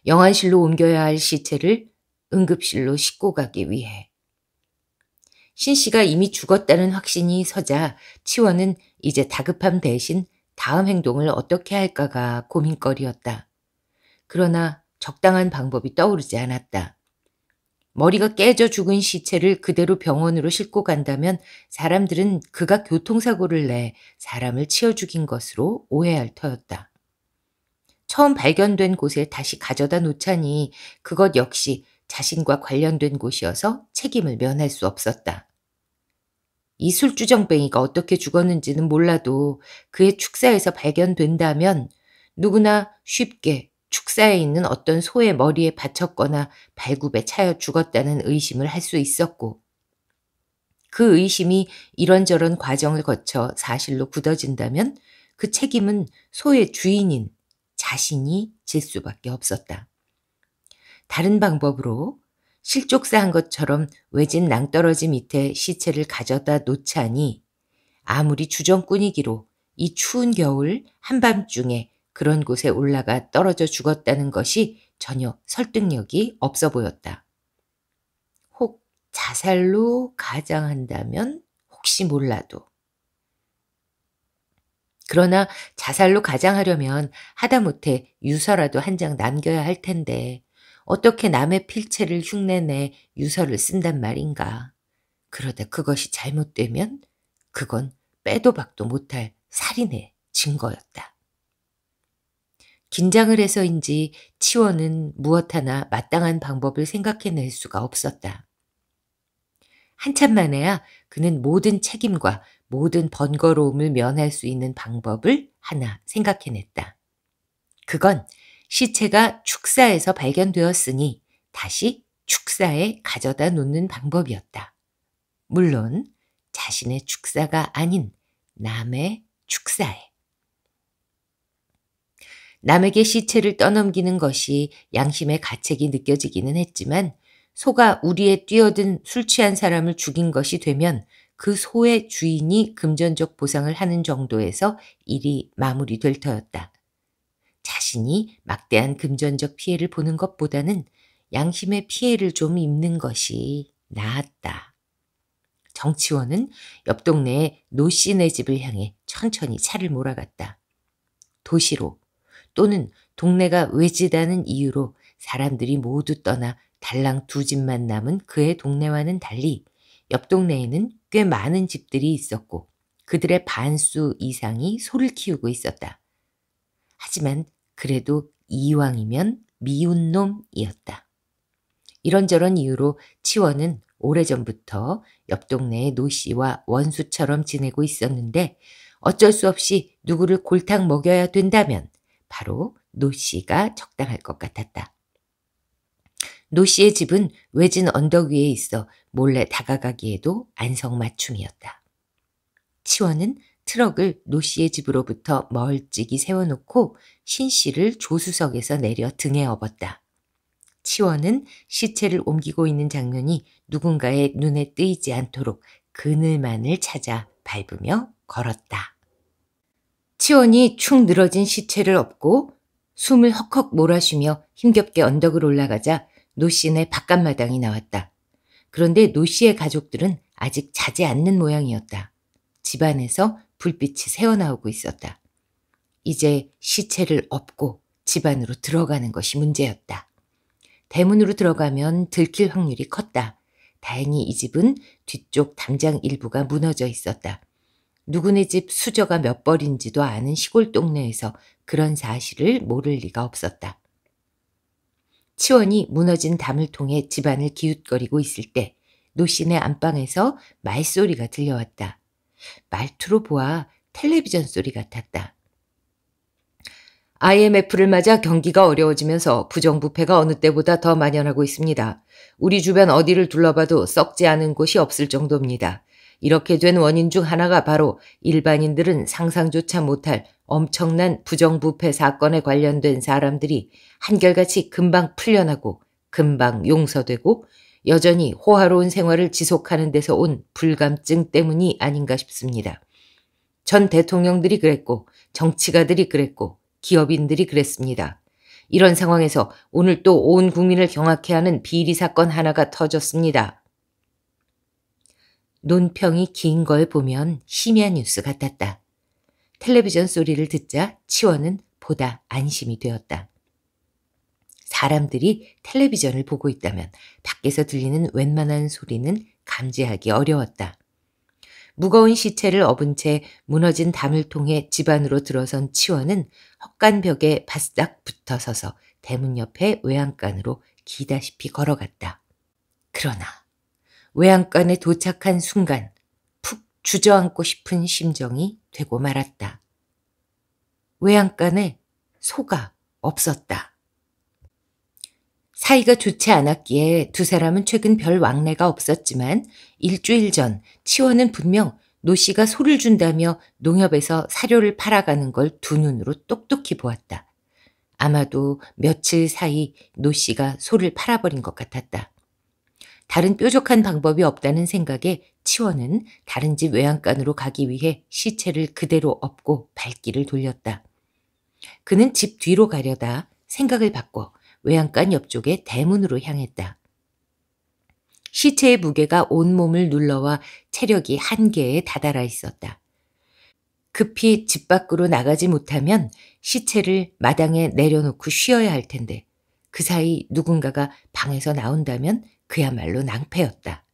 영안실로 옮겨야 할 시체를 응급실로 싣고 가기 위해. 신 씨가 이미 죽었다는 확신이 서자 치원은 이제 다급함 대신 다음 행동을 어떻게 할까가 고민거리였다. 그러나 적당한 방법이 떠오르지 않았다. 머리가 깨져 죽은 시체를 그대로 병원으로 싣고 간다면 사람들은 그가 교통사고를 내 사람을 치어 죽인 것으로 오해할 터였다. 처음 발견된 곳에 다시 가져다 놓자니 그것 역시 자신과 관련된 곳이어서 책임을 면할 수 없었다. 이 술주정뱅이가 어떻게 죽었는지는 몰라도 그의 축사에서 발견된다면 누구나 쉽게 축사에 있는 어떤 소의 머리에 받쳤거나 발굽에 차여 죽었다는 의심을 할 수 있었고 그 의심이 이런저런 과정을 거쳐 사실로 굳어진다면 그 책임은 소의 주인인 자신이 질 수밖에 없었다. 다른 방법으로 실족사한 것처럼 외진 낭떠러지 밑에 시체를 가져다 놓자니 아무리 주정꾼이기로 이 추운 겨울 한밤중에 그런 곳에 올라가 떨어져 죽었다는 것이 전혀 설득력이 없어 보였다. 혹 자살로 가장한다면 혹시 몰라도. 그러나 자살로 가장하려면 하다못해 유서라도 한 장 남겨야 할 텐데 어떻게 남의 필체를 흉내내 유서를 쓴단 말인가. 그러다 그것이 잘못되면 그건 빼도 박도 못할 살인의 증거였다. 긴장을 해서인지 치원은 무엇 하나 마땅한 방법을 생각해낼 수가 없었다. 한참 만에야 그는 모든 책임과 모든 번거로움을 면할 수 있는 방법을 하나 생각해냈다. 그건 시체가 축사에서 발견되었으니 다시 축사에 가져다 놓는 방법이었다. 물론 자신의 축사가 아닌 남의 축사에. 남에게 시체를 떠넘기는 것이 양심의 가책이 느껴지기는 했지만 소가 우리에 뛰어든 술 취한 사람을 죽인 것이 되면 그 소의 주인이 금전적 보상을 하는 정도에서 일이 마무리될 터였다. 자신이 막대한 금전적 피해를 보는 것보다는 양심의 피해를 좀 입는 것이 나았다. 정치원은 옆 동네의 노씨네 집을 향해 천천히 차를 몰아갔다. 도시로 또는 동네가 외지다는 이유로 사람들이 모두 떠나 달랑 두 집만 남은 그의 동네와는 달리 옆 동네에는 꽤 많은 집들이 있었고 그들의 반수 이상이 소를 키우고 있었다. 하지만 그래도 이왕이면 미운 놈이었다. 이런저런 이유로 치원은 오래전부터 옆 동네의 노 씨와 원수처럼 지내고 있었는데 어쩔 수 없이 누구를 골탕 먹여야 된다면 바로 노 씨가 적당할 것 같았다. 노 씨의 집은 외진 언덕 위에 있어 몰래 다가가기에도 안성맞춤이었다. 치원은 트럭을 노 씨의 집으로부터 멀찍이 세워놓고 신 씨를 조수석에서 내려 등에 업었다. 치원은 시체를 옮기고 있는 장면이 누군가의 눈에 뜨이지 않도록 그늘만을 찾아 밟으며 걸었다. 치원이 축 늘어진 시체를 업고 숨을 헉헉 몰아쉬며 힘겹게 언덕을 올라가자 노 씨네 바깥마당이 나왔다. 그런데 노 씨의 가족들은 아직 자지 않는 모양이었다. 집안에서 불빛이 새어나오고 있었다. 이제 시체를 업고 집 안으로 들어가는 것이 문제였다. 대문으로 들어가면 들킬 확률이 컸다. 다행히 이 집은 뒤쪽 담장 일부가 무너져 있었다. 누구네 집 수저가 몇 벌인지도 아는 시골 동네에서 그런 사실을 모를 리가 없었다. 치원이 무너진 담을 통해 집안을 기웃거리고 있을 때 노신의 안방에서 말소리가 들려왔다. 말투로 보아 텔레비전 소리 같았다. IMF를 맞아 경기가 어려워지면서 부정부패가 어느 때보다 더 만연하고 있습니다. 우리 주변 어디를 둘러봐도 썩지 않은 곳이 없을 정도입니다. 이렇게 된 원인 중 하나가 바로 일반인들은 상상조차 못할 엄청난 부정부패 사건에 관련된 사람들이 한결같이 금방 풀려나고 금방 용서되고 여전히 호화로운 생활을 지속하는 데서 온 불감증 때문이 아닌가 싶습니다. 전 대통령들이 그랬고 정치가들이 그랬고 기업인들이 그랬습니다. 이런 상황에서 오늘 또 온 국민을 경악해 하는 비리 사건 하나가 터졌습니다. 논평이 긴 걸 보면 심야 뉴스 같았다. 텔레비전 소리를 듣자 치원은 보다 안심이 되었다. 사람들이 텔레비전을 보고 있다면 밖에서 들리는 웬만한 소리는 감지하기 어려웠다. 무거운 시체를 업은 채 무너진 담을 통해 집 안으로 들어선 치원은 헛간 벽에 바싹 붙어 서서 대문 옆에 외양간으로 기다시피 걸어갔다. 그러나 외양간에 도착한 순간 푹 주저앉고 싶은 심정이 되고 말았다. 외양간에 소가 없었다. 사이가 좋지 않았기에 두 사람은 최근 별 왕래가 없었지만 일주일 전 치원은 분명 노 씨가 소를 준다며 농협에서 사료를 팔아가는 걸 두 눈으로 똑똑히 보았다. 아마도 며칠 사이 노 씨가 소를 팔아버린 것 같았다. 다른 뾰족한 방법이 없다는 생각에 치원은 다른 집 외양간으로 가기 위해 시체를 그대로 업고 발길을 돌렸다. 그는 집 뒤로 가려다 생각을 바꿔 외양간 옆쪽의 대문으로 향했다. 시체의 무게가 온몸을 눌러와 체력이 한계에 다다라 있었다. 급히 집 밖으로 나가지 못하면 시체를 마당에 내려놓고 쉬어야 할 텐데 그 사이 누군가가 방에서 나온다면 그야말로 낭패였다.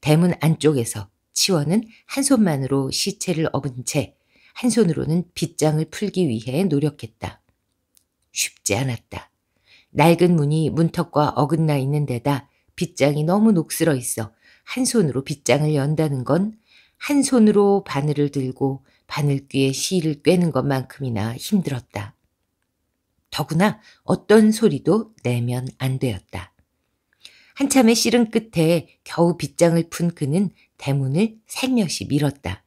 대문 안쪽에서 치원은 한 손만으로 시체를 업은 채 한 손으로는 빗장을 풀기 위해 노력했다. 쉽지 않았다. 낡은 문이 문턱과 어긋나 있는 데다 빗장이 너무 녹슬어 있어 한 손으로 빗장을 연다는 건 한 손으로 바늘을 들고 바늘귀에 실을 꿰는 것만큼이나 힘들었다. 더구나 어떤 소리도 내면 안 되었다. 한참의 씨름 끝에 겨우 빗장을 푼 그는 대문을 살며시 밀었다.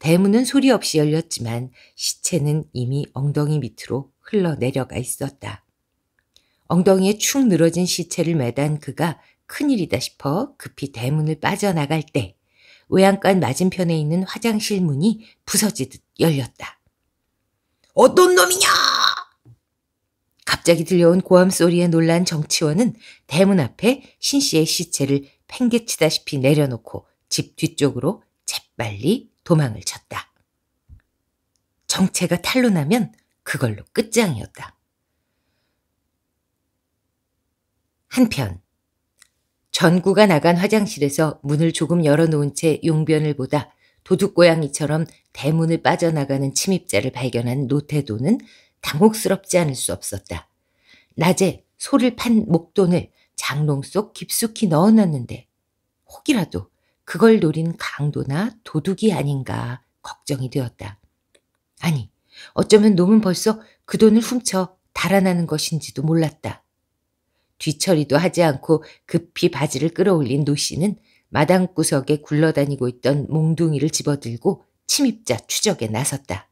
대문은 소리 없이 열렸지만 시체는 이미 엉덩이 밑으로 흘러내려가 있었다. 엉덩이에 축 늘어진 시체를 매단 그가 큰일이다 싶어 급히 대문을 빠져나갈 때 외양간 맞은편에 있는 화장실 문이 부서지듯 열렸다. 어떤 놈이냐! 갑자기 들려온 고함 소리에 놀란 정치원은 대문 앞에 신 씨의 시체를 팽개치다시피 내려놓고 집 뒤쪽으로 재빨리 도망을 쳤다. 정체가 탄로나면 그걸로 끝장이었다. 한편 전구가 나간 화장실에서 문을 조금 열어놓은 채 용변을 보다 도둑고양이처럼 대문을 빠져나가는 침입자를 발견한 노태도는 당혹스럽지 않을 수 없었다. 낮에 소를 판 목돈을 장롱 속 깊숙이 넣어놨는데 혹이라도 그걸 노린 강도나 도둑이 아닌가 걱정이 되었다. 아니 어쩌면 놈은 벌써 그 돈을 훔쳐 달아나는 것인지도 몰랐다. 뒤처리도 하지 않고 급히 바지를 끌어올린 노 씨는 마당 구석에 굴러다니고 있던 몽둥이를 집어들고 침입자 추적에 나섰다.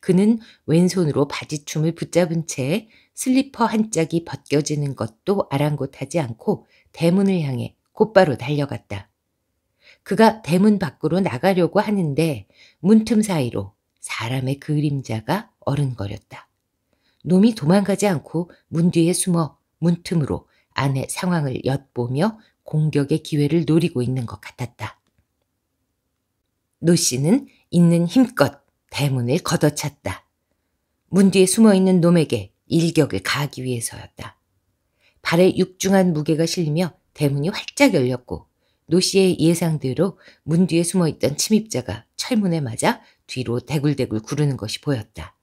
그는 왼손으로 바지춤을 붙잡은 채 슬리퍼 한 짝이 벗겨지는 것도 아랑곳하지 않고 대문을 향해 곧바로 달려갔다. 그가 대문 밖으로 나가려고 하는데 문틈 사이로 사람의 그림자가 어른거렸다. 놈이 도망가지 않고 문 뒤에 숨어 문틈으로 아내 상황을 엿보며 공격의 기회를 노리고 있는 것 같았다. 노 씨는 있는 힘껏 대문을 걷어찼다. 문 뒤에 숨어있는 놈에게 일격을 가하기 위해서였다. 발에 육중한 무게가 실리며 대문이 활짝 열렸고 노 씨의 예상대로 문 뒤에 숨어있던 침입자가 철문에 맞아 뒤로 대굴대굴 구르는 것이 보였다.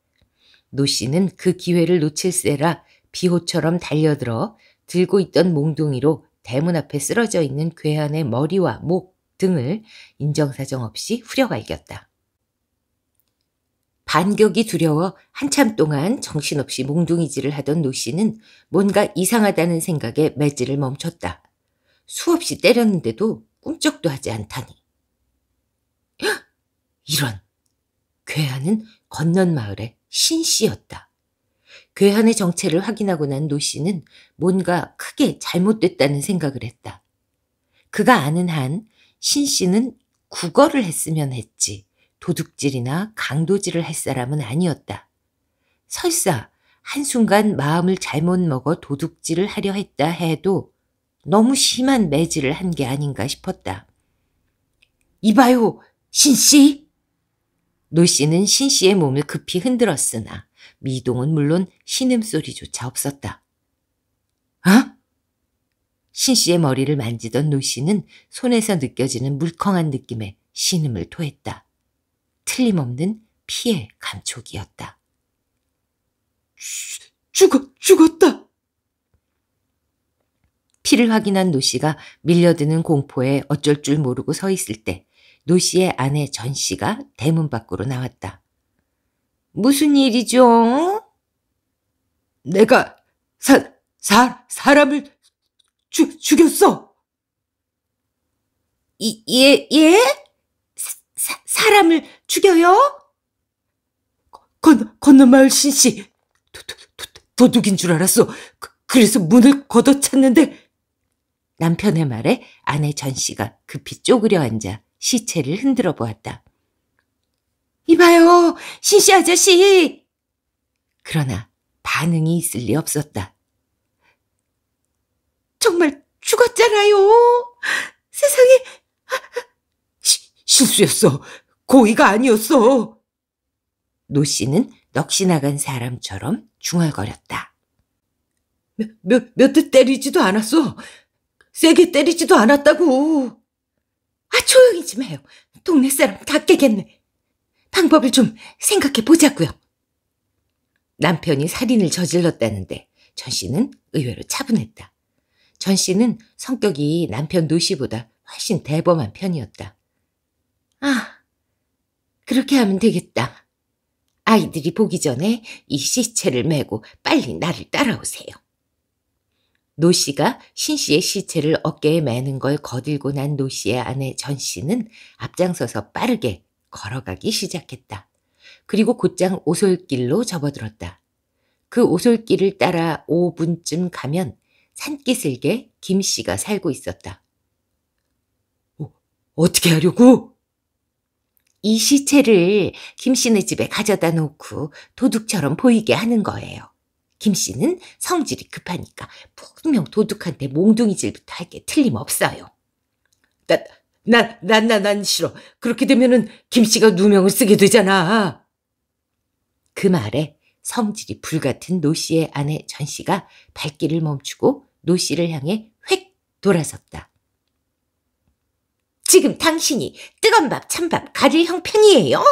노 씨는 그 기회를 놓칠세라 비호처럼 달려들어 들고 있던 몽둥이로 대문 앞에 쓰러져 있는 괴한의 머리와 목 등을 인정사정 없이 후려갈겼다. 반격이 두려워 한참 동안 정신없이 몽둥이질을 하던 노 씨는 뭔가 이상하다는 생각에 매질을 멈췄다. 수없이 때렸는데도 꿈쩍도 하지 않다니. 이런! 괴한은 건넌 마을의 신 씨였다. 괴한의 정체를 확인하고 난 노 씨는 뭔가 크게 잘못됐다는 생각을 했다. 그가 아는 한신 씨는 국어를 했으면 했지 도둑질이나 강도질을 할 사람은 아니었다. 설사 한순간 마음을 잘못 먹어 도둑질을 하려 했다 해도 너무 심한 매질을 한 게 아닌가 싶었다. 이봐요, 신씨! 노 씨는 신씨의 몸을 급히 흔들었으나 미동은 물론 신음소리조차 없었다. 아? 신 씨의 머리를 만지던 노 씨는 손에서 느껴지는 물컹한 느낌에 신음을 토했다. 틀림없는 피해 감촉이었다. 죽어, 죽었다! 피를 확인한 노 씨가 밀려드는 공포에 어쩔 줄 모르고 서 있을 때노 씨의 아내 전 씨가 대문 밖으로 나왔다. 무슨 일이죠? 내가 사, 사, 사람을 주, 죽였어! 이, 예, 예? 사, 사람을 죽여요? 건, 건너마을 신씨. 도, 도, 도, 도둑인 줄 알았어. 그, 그래서 문을 걷어찼는데. 남편의 말에 아내 전 씨가 급히 쪼그려 앉아 시체를 흔들어 보았다. 이봐요, 신씨 아저씨! 그러나 반응이 있을 리 없었다. 정말 죽었잖아요! 세상에! 시, 실수였어. 고의가 아니었어. 노 씨는 넋이 나간 사람처럼 중얼거렸다. 몇, 몇, 몇대 때리지도 않았어. 세게 때리지도 않았다고. 아, 조용히 좀 해요. 동네 사람 다 깨겠네. 방법을 좀 생각해 보자고요. 남편이 살인을 저질렀다는데 전 씨는 의외로 차분했다. 전 씨는 성격이 남편 노씨보다 훨씬 대범한 편이었다. 아, 그렇게 하면 되겠다. 아이들이 보기 전에 이 시체를 메고 빨리 나를 따라오세요. 노 씨가 신 씨의 시체를 어깨에 매는 걸 거들고 난 노 씨의 아내 전 씨는 앞장서서 빠르게 걸어가기 시작했다. 그리고 곧장 오솔길로 접어들었다. 그 오솔길을 따라 5분쯤 가면 산기슭에 김씨가 살고 있었다. 어, 어떻게 하려고? 이 시체를 김씨네 집에 가져다 놓고 도둑처럼 보이게 하는 거예요. 김씨는 성질이 급하니까 분명 도둑한테 몽둥이질부터 할 게 틀림없어요. 나, 난, 난, 난, 난 싫어. 그렇게 되면은 김씨가 누명을 쓰게 되잖아. 그 말에 성질이 불같은 노씨의 아내 전씨가 발길을 멈추고 노씨를 향해 휙 돌아섰다. 지금 당신이 뜨거운 밥, 찬밥 가릴 형편이에요?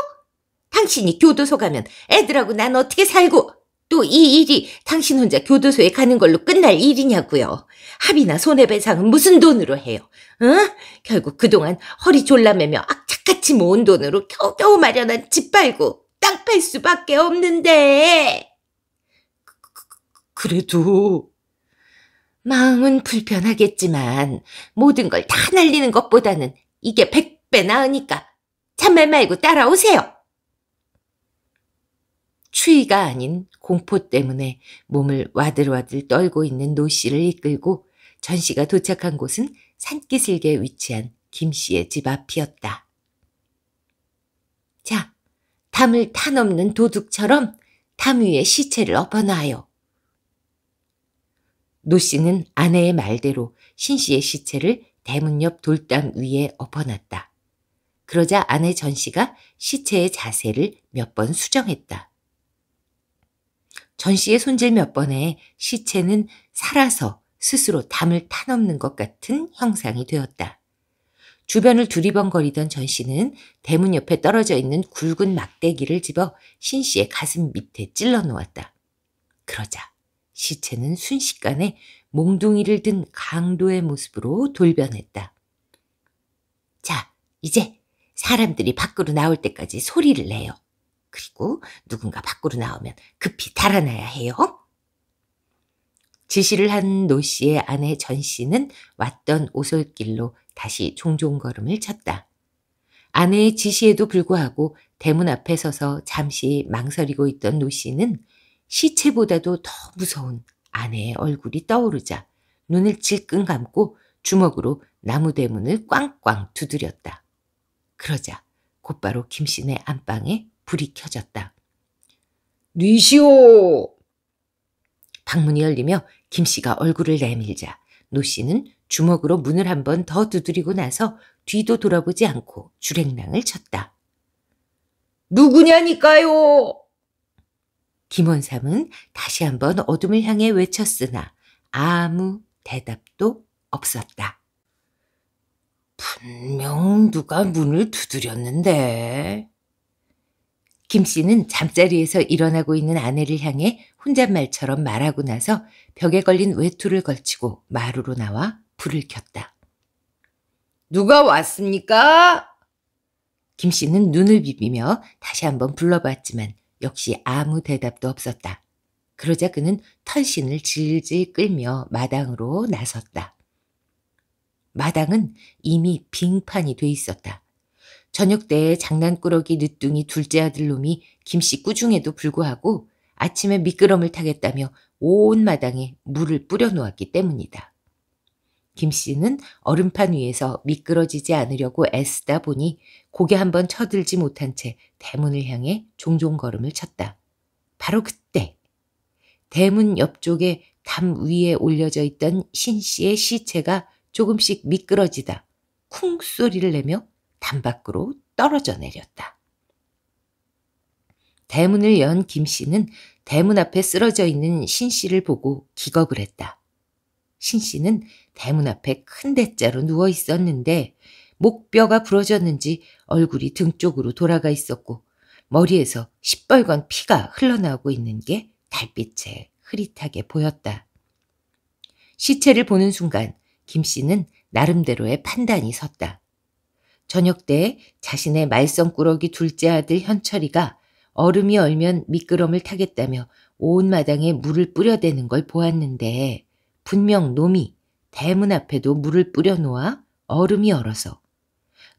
당신이 교도소 가면 애들하고 난 어떻게 살고 또이 일이 당신 혼자 교도소에 가는 걸로 끝날 일이냐고요. 합의나 손해배상은 무슨 돈으로 해요? 응? 어? 결국 그동안 허리 졸라매며 악착같이 모은 돈으로 겨우겨우 마련한 집 팔고 땅 팔 수밖에 없는데. 그, 그, 그, 그래도 마음은 불편하겠지만 모든 걸 다 날리는 것보다는 이게 백배 나으니까 참말 말고 따라오세요. 추위가 아닌 공포 때문에 몸을 와들와들 떨고 있는 노 씨를 이끌고 전 씨가 도착한 곳은 산기슭에 위치한 김 씨의 집 앞이었다. 자, 담을 타넘는 도둑처럼 담 위에 시체를 엎어놔요. 노 씨는 아내의 말대로 신 씨의 시체를 대문 옆 돌담 위에 엎어놨다. 그러자 아내 전 씨가 시체의 자세를 몇 번 수정했다. 전 씨의 손질 몇 번에 시체는 살아서 스스로 담을 타넘는 것 같은 형상이 되었다. 주변을 두리번거리던 전 씨는 대문 옆에 떨어져 있는 굵은 막대기를 집어 신 씨의 가슴 밑에 찔러 놓았다. 그러자 시체는 순식간에 몽둥이를 든 강도의 모습으로 돌변했다. 자, 이제 사람들이 밖으로 나올 때까지 소리를 내요. 그리고 누군가 밖으로 나오면 급히 달아나야 해요. 지시를 한 노 씨의 아내 전 씨는 왔던 오솔길로 다시 종종 걸음을 쳤다. 아내의 지시에도 불구하고 대문 앞에 서서 잠시 망설이고 있던 노 씨는 시체보다도 더 무서운 아내의 얼굴이 떠오르자 눈을 질끈 감고 주먹으로 나무 대문을 꽝꽝 두드렸다. 그러자 곧바로 김 씨네 안방에 불이 켜졌다. 뉘시오! 방문이 열리며 김 씨가 얼굴을 내밀자 노 씨는 주먹으로 문을 한 번 더 두드리고 나서 뒤도 돌아보지 않고 주랭랑을 쳤다. 누구냐니까요! 김원삼은 다시 한 번 어둠을 향해 외쳤으나 아무 대답도 없었다. 분명 누가 문을 두드렸는데. 김 씨는 잠자리에서 일어나고 있는 아내를 향해 혼잣말처럼 말하고 나서 벽에 걸린 외투를 걸치고 마루로 나와 불을 켰다. 누가 왔습니까? 김 씨는 눈을 비비며 다시 한번 불러봤지만 역시 아무 대답도 없었다. 그러자 그는 털신을 질질 끌며 마당으로 나섰다. 마당은 이미 빙판이 돼 있었다. 저녁 때 장난꾸러기 늦둥이 둘째 아들 놈이 김씨 꾸중에도 불구하고 아침에 미끄럼을 타겠다며 온 마당에 물을 뿌려놓았기 때문이다. 김씨는 얼음판 위에서 미끄러지지 않으려고 애쓰다 보니 고개 한번 쳐들지 못한 채 대문을 향해 종종 걸음을 쳤다. 바로 그때 대문 옆쪽에 담 위에 올려져 있던 신 씨의 시체가 조금씩 미끄러지다 쿵 소리를 내며 담밖으로 떨어져 내렸다. 대문을 연 김씨는 대문 앞에 쓰러져 있는 신씨를 보고 기겁을 했다. 신씨는 대문 앞에 큰 대자로 누워 있었는데 목뼈가 부러졌는지 얼굴이 등 쪽으로 돌아가 있었고 머리에서 시뻘건 피가 흘러나오고 있는 게 달빛에 흐릿하게 보였다. 시체를 보는 순간 김 씨는 나름대로의 판단이 섰다. 저녁 때 자신의 말썽꾸러기 둘째 아들 현철이가 얼음이 얼면 미끄럼을 타겠다며 온 마당에 물을 뿌려대는 걸 보았는데 분명 놈이 대문 앞에도 물을 뿌려놓아 얼음이 얼어서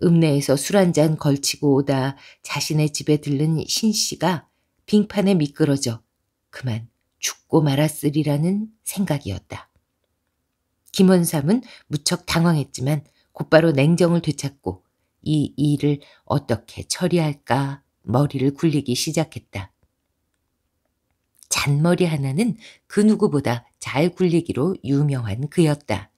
읍내에서 술 한 잔 걸치고 오다 자신의 집에 들른 신 씨가 빙판에 미끄러져 그만 죽고 말았으리라는 생각이었다. 김원삼은 무척 당황했지만 곧바로 냉정을 되찾고 이 일을 어떻게 처리할까 머리를 굴리기 시작했다. 잔머리 하나는 그 누구보다 잘 굴리기로 유명한 그였다.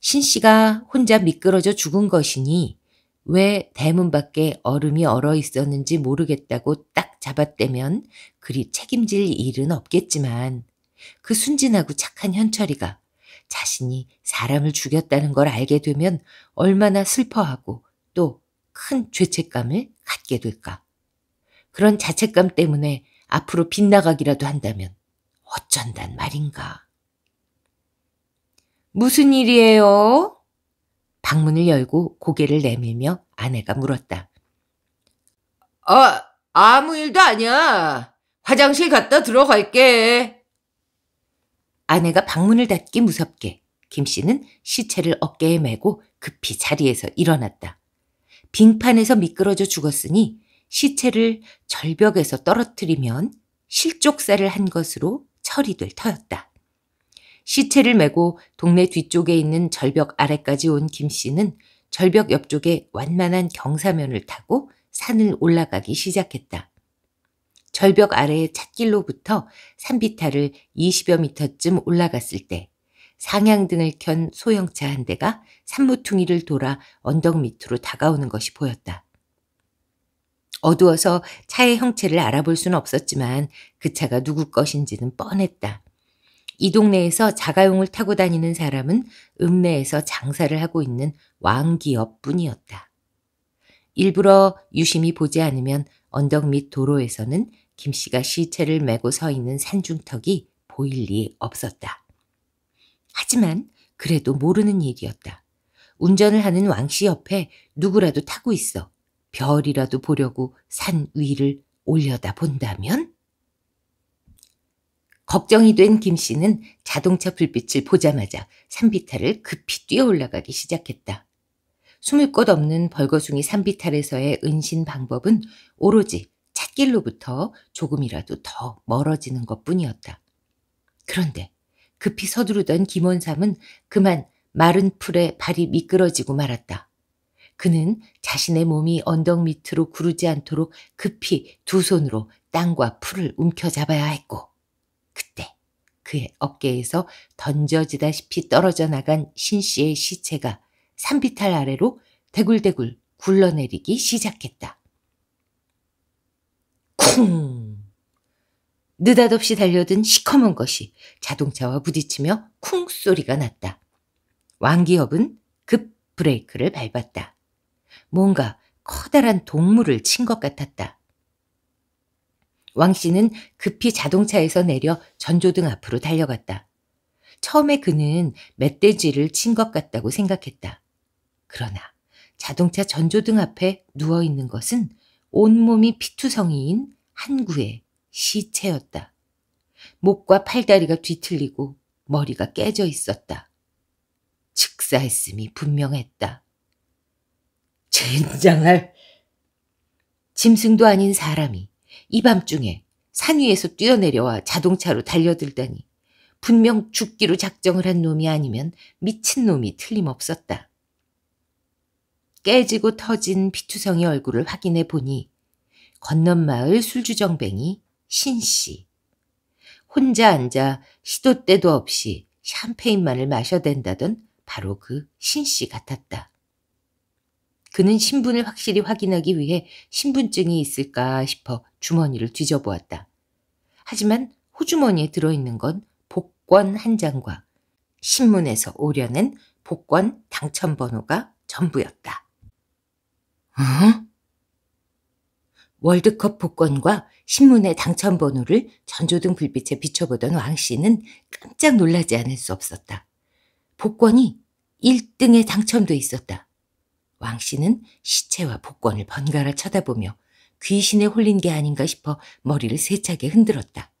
신 씨가 혼자 미끄러져 죽은 것이니 왜 대문 밖에 얼음이 얼어 있었는지 모르겠다고 딱 잡았대면 그리 책임질 일은 없겠지만 그 순진하고 착한 현철이가 자신이 사람을 죽였다는 걸 알게 되면 얼마나 슬퍼하고 또 큰 죄책감을 갖게 될까. 그런 자책감 때문에 앞으로 빗나가기라도 한다면 어쩐단 말인가. 무슨 일이에요? 방문을 열고 고개를 내밀며 아내가 물었다. 아, 아무 일도 아니야. 화장실 갔다 들어갈게. 아내가 방문을 닫기 무섭게 김 씨는 시체를 어깨에 메고 급히 자리에서 일어났다. 빙판에서 미끄러져 죽었으니 시체를 절벽에서 떨어뜨리면 실족사를 한 것으로 처리될 터였다. 시체를 메고 동네 뒤쪽에 있는 절벽 아래까지 온 김 씨는 절벽 옆쪽에 완만한 경사면을 타고 산을 올라가기 시작했다. 절벽 아래의 찻길로부터 산비탈을 20여 미터쯤 올라갔을 때 상향등을 켠 소형차 한 대가 산모퉁이를 돌아 언덕 밑으로 다가오는 것이 보였다. 어두워서 차의 형체를 알아볼 수는 없었지만 그 차가 누구 것인지는 뻔했다. 이 동네에서 자가용을 타고 다니는 사람은 읍내에서 장사를 하고 있는 왕기업 뿐이었다. 일부러 유심히 보지 않으면 언덕 밑 도로에서는 김 씨가 시체를 메고 서 있는 산중턱이 보일 리 없었다. 하지만 그래도 모르는 일이었다. 운전을 하는 왕씨 옆에 누구라도 타고 있어 별이라도 보려고 산 위를 올려다 본다면? 걱정이 된 김 씨는 자동차 불빛을 보자마자 산비탈을 급히 뛰어 올라가기 시작했다. 숨을 곳 없는 벌거숭이 산비탈에서의 은신 방법은 오로지 샛길로부터 조금이라도 더 멀어지는 것뿐이었다. 그런데 급히 서두르던 김원삼은 그만 마른 풀에 발이 미끄러지고 말았다. 그는 자신의 몸이 언덕 밑으로 구르지 않도록 급히 두 손으로 땅과 풀을 움켜잡아야 했고 그때 그의 어깨에서 던져지다시피 떨어져 나간 신 씨의 시체가 산비탈 아래로 대굴대굴 굴러내리기 시작했다. 쿵! 느닷없이 달려든 시커먼 것이 자동차와 부딪히며 쿵 소리가 났다. 왕기업은 급 브레이크를 밟았다. 뭔가 커다란 동물을 친 것 같았다. 왕 씨는 급히 자동차에서 내려 전조등 앞으로 달려갔다. 처음에 그는 멧돼지를 친 것 같다고 생각했다. 그러나 자동차 전조등 앞에 누워 있는 것은 온몸이 피투성이인 한구의 시체였다. 목과 팔다리가 뒤틀리고 머리가 깨져 있었다. 즉사했음이 분명했다. 젠장할! 짐승도 아닌 사람이 이 밤중에 산 위에서 뛰어내려와 자동차로 달려들다니 분명 죽기로 작정을 한 놈이 아니면 미친놈이 틀림없었다. 깨지고 터진 피투성이 얼굴을 확인해 보니 건넌마을 술주정뱅이 신씨. 혼자 앉아 시도 때도 없이 샴페인만을 마셔댄다던 바로 그 신씨 같았다. 그는 신분을 확실히 확인하기 위해 신분증이 있을까 싶어 주머니를 뒤져보았다. 하지만 호주머니에 들어있는 건 복권 한 장과 신문에서 오려낸 복권 당첨번호가 전부였다. 어? 월드컵 복권과 신문의 당첨번호를 전조등 불빛에 비춰보던 왕 씨는 깜짝 놀라지 않을 수 없었다. 복권이 1등에 당첨돼 있었다. 왕 씨는 시체와 복권을 번갈아 쳐다보며 귀신에 홀린 게 아닌가 싶어 머리를 세차게 흔들었다.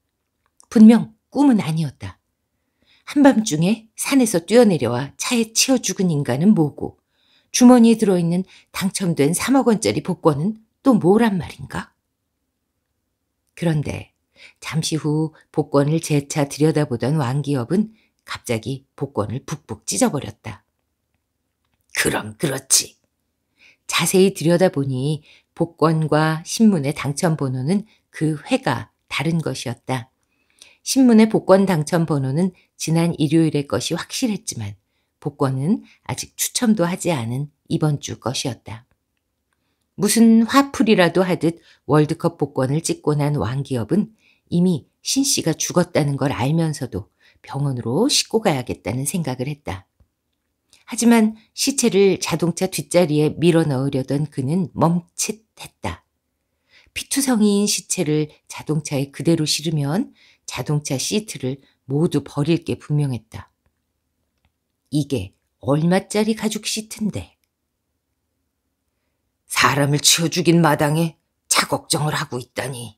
분명 꿈은 아니었다. 한밤중에 산에서 뛰어내려와 차에 치여 죽은 인간은 뭐고 주머니에 들어있는 당첨된 3억 원짜리 복권은 또 뭐란 말인가? 그런데 잠시 후 복권을 재차 들여다보던 왕기업은 갑자기 복권을 북북 찢어버렸다. 그럼 그렇지. 자세히 들여다보니 복권과 신문의 당첨 번호는 그 회가 다른 것이었다. 신문의 복권 당첨 번호는 지난 일요일의 것이 확실했지만 복권은 아직 추첨도 하지 않은 이번 주 것이었다. 무슨 화풀이라도 하듯 월드컵 복권을 찍고 난 왕기업은 이미 신 씨가 죽었다는 걸 알면서도 병원으로 싣고 가야겠다는 생각을 했다. 하지만 시체를 자동차 뒷자리에 밀어 넣으려던 그는 멈칫했다. 피투성이인 시체를 자동차에 그대로 실으면 자동차 시트를 모두 버릴 게 분명했다. 이게 얼마짜리 가죽 시트인데. 사람을 치워 죽인 마당에 자걱정을 하고 있다니.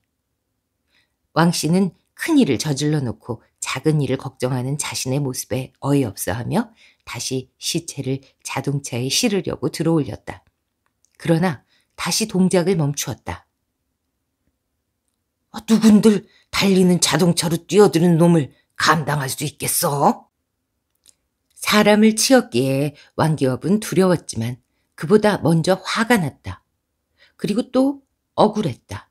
왕 씨는 큰 일을 저질러 놓고 작은 일을 걱정하는 자신의 모습에 어이없어 하며 다시 시체를 자동차에 실으려고 들어올렸다. 그러나 다시 동작을 멈추었다. 아, 누군들 달리는 자동차로 뛰어드는 놈을 감당할 수 있겠어? 사람을 치었기에 왕기업은 두려웠지만 그보다 먼저 화가 났다. 그리고 또 억울했다.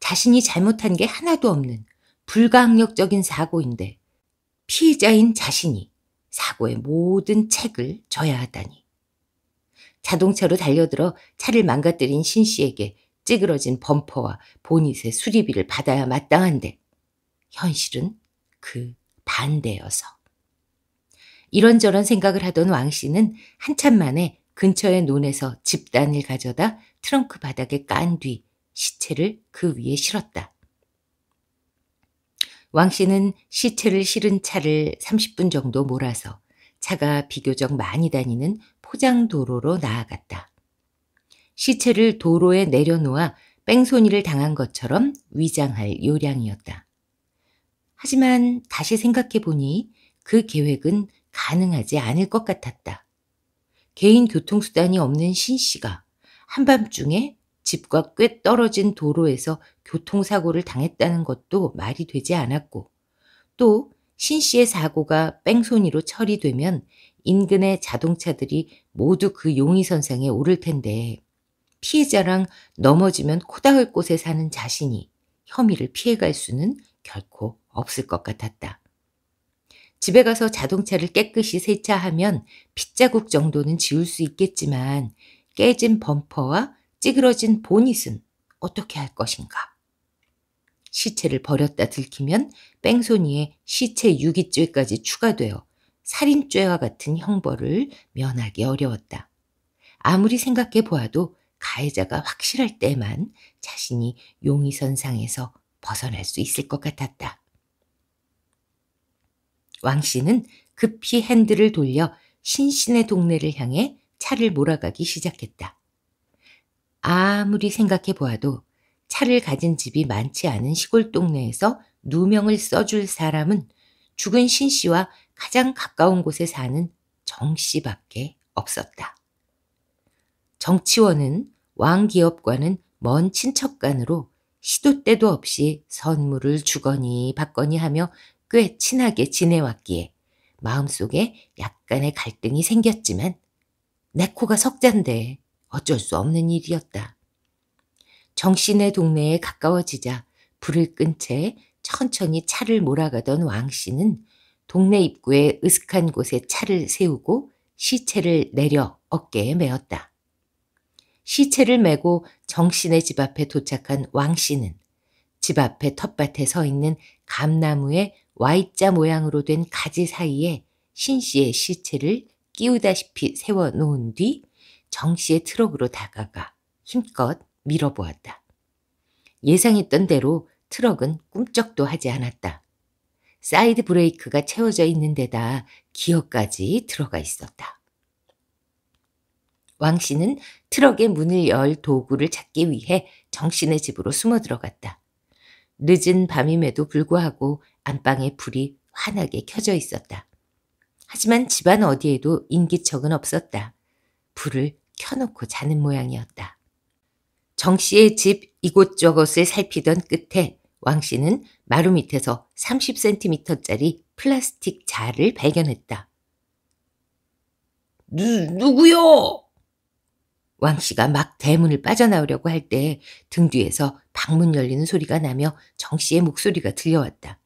자신이 잘못한 게 하나도 없는 불가항력적인 사고인데 피해자인 자신이 사고의 모든 책을 져야 하다니. 자동차로 달려들어 차를 망가뜨린 신 씨에게 찌그러진 범퍼와 보닛의 수리비를 받아야 마땅한데 현실은 그 반대여서. 이런저런 생각을 하던 왕 씨는 한참 만에 근처의 논에서 집단을 가져다 트렁크 바닥에 깐 뒤 시체를 그 위에 실었다. 왕 씨는 시체를 실은 차를 30분 정도 몰아서 차가 비교적 많이 다니는 포장도로로 나아갔다. 시체를 도로에 내려놓아 뺑소니를 당한 것처럼 위장할 요량이었다. 하지만 다시 생각해보니 그 계획은 가능하지 않을 것 같았다. 개인 교통수단이 없는 신 씨가 한밤중에 집과 꽤 떨어진 도로에서 교통사고를 당했다는 것도 말이 되지 않았고 또 신 씨의 사고가 뺑소니로 처리되면 인근의 자동차들이 모두 그 용의선상에 오를 텐데 피해자랑 넘어지면 코닥을 곳에 사는 자신이 혐의를 피해갈 수는 결코 없을 것 같았다. 집에 가서 자동차를 깨끗이 세차하면 핏자국 정도는 지울 수 있겠지만 깨진 범퍼와 찌그러진 보닛은 어떻게 할 것인가? 시체를 버렸다 들키면 뺑소니에 시체 유기죄까지 추가되어 살인죄와 같은 형벌을 면하기 어려웠다. 아무리 생각해 보아도 가해자가 확실할 때만 자신이 용의선상에서 벗어날 수 있을 것 같았다. 왕씨는 급히 핸들을 돌려 신신의 동네를 향해 차를 몰아가기 시작했다. 아무리 생각해 보아도 차를 가진 집이 많지 않은 시골 동네에서 누명을 써줄 사람은 죽은 신 씨와 가장 가까운 곳에 사는 정 씨밖에 없었다. 정치원은 왕기업과는 먼 친척간으로 시도 때도 없이 선물을 주거니 받거니 하며 꽤 친하게 지내왔기에 마음속에 약간의 갈등이 생겼지만 내 코가 석잔데 어쩔 수 없는 일이었다. 정신의 동네에 가까워지자 불을 끈 채 천천히 차를 몰아가던 왕씨는 동네 입구에 으슥한 곳에 차를 세우고 시체를 내려 어깨에 메었다. 시체를 메고 정신의집 앞에 도착한 왕씨는 집 앞에 텃밭에 서 있는 감나무에 Y자 모양으로 된 가지 사이에 신 씨의 시체를 끼우다시피 세워놓은 뒤 정 씨의 트럭으로 다가가 힘껏 밀어보았다. 예상했던 대로 트럭은 꿈쩍도 하지 않았다. 사이드 브레이크가 채워져 있는 데다 기어까지 들어가 있었다. 왕 씨는 트럭의 문을 열 도구를 찾기 위해 정 씨네 집으로 숨어 들어갔다. 늦은 밤임에도 불구하고 안방에 불이 환하게 켜져 있었다. 하지만 집안 어디에도 인기척은 없었다. 불을 켜놓고 자는 모양이었다. 정 씨의 집 이곳저곳을 살피던 끝에 왕 씨는 마루 밑에서 30cm짜리 플라스틱 자를 발견했다. 누, 누구요? 왕 씨가 막 대문을 빠져나오려고 할 때 등 뒤에서 방문 열리는 소리가 나며 정 씨의 목소리가 들려왔다.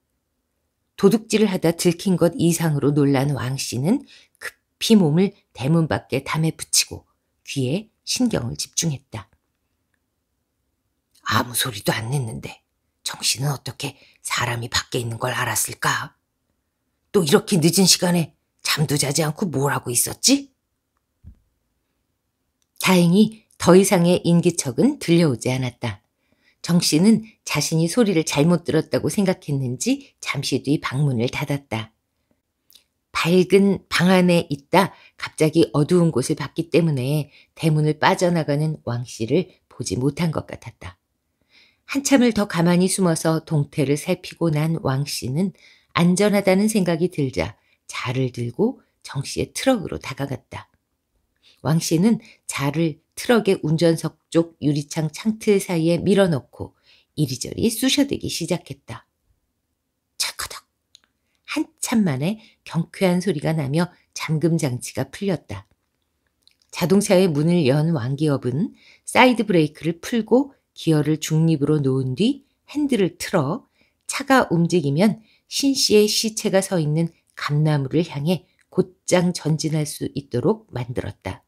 도둑질을 하다 들킨 것 이상으로 놀란 왕 씨는 급히 몸을 대문 밖에 담에 붙이고 귀에 신경을 집중했다. 아무 소리도 안 냈는데 정신은 어떻게 사람이 밖에 있는 걸 알았을까? 또 이렇게 늦은 시간에 잠도 자지 않고 뭘 하고 있었지? 다행히 더 이상의 인기척은 들려오지 않았다. 정 씨는 자신이 소리를 잘못 들었다고 생각했는지 잠시 뒤 방문을 닫았다. 밝은 방 안에 있다 갑자기 어두운 곳을 봤기 때문에 대문을 빠져나가는 왕 씨를 보지 못한 것 같았다. 한참을 더 가만히 숨어서 동태를 살피고 난 왕 씨는 안전하다는 생각이 들자 자를 들고 정 씨의 트럭으로 다가갔다. 왕 씨는 자를 트럭의 운전석 쪽 유리창 창틀 사이에 밀어넣고 이리저리 쑤셔대기 시작했다. 차커덕 한참 만에 경쾌한 소리가 나며 잠금 장치가 풀렸다. 자동차의 문을 연 왕기업은 사이드 브레이크를 풀고 기어를 중립으로 놓은 뒤 핸들을 틀어 차가 움직이면 신 씨의 시체가 서 있는 감나무를 향해 곧장 전진할 수 있도록 만들었다.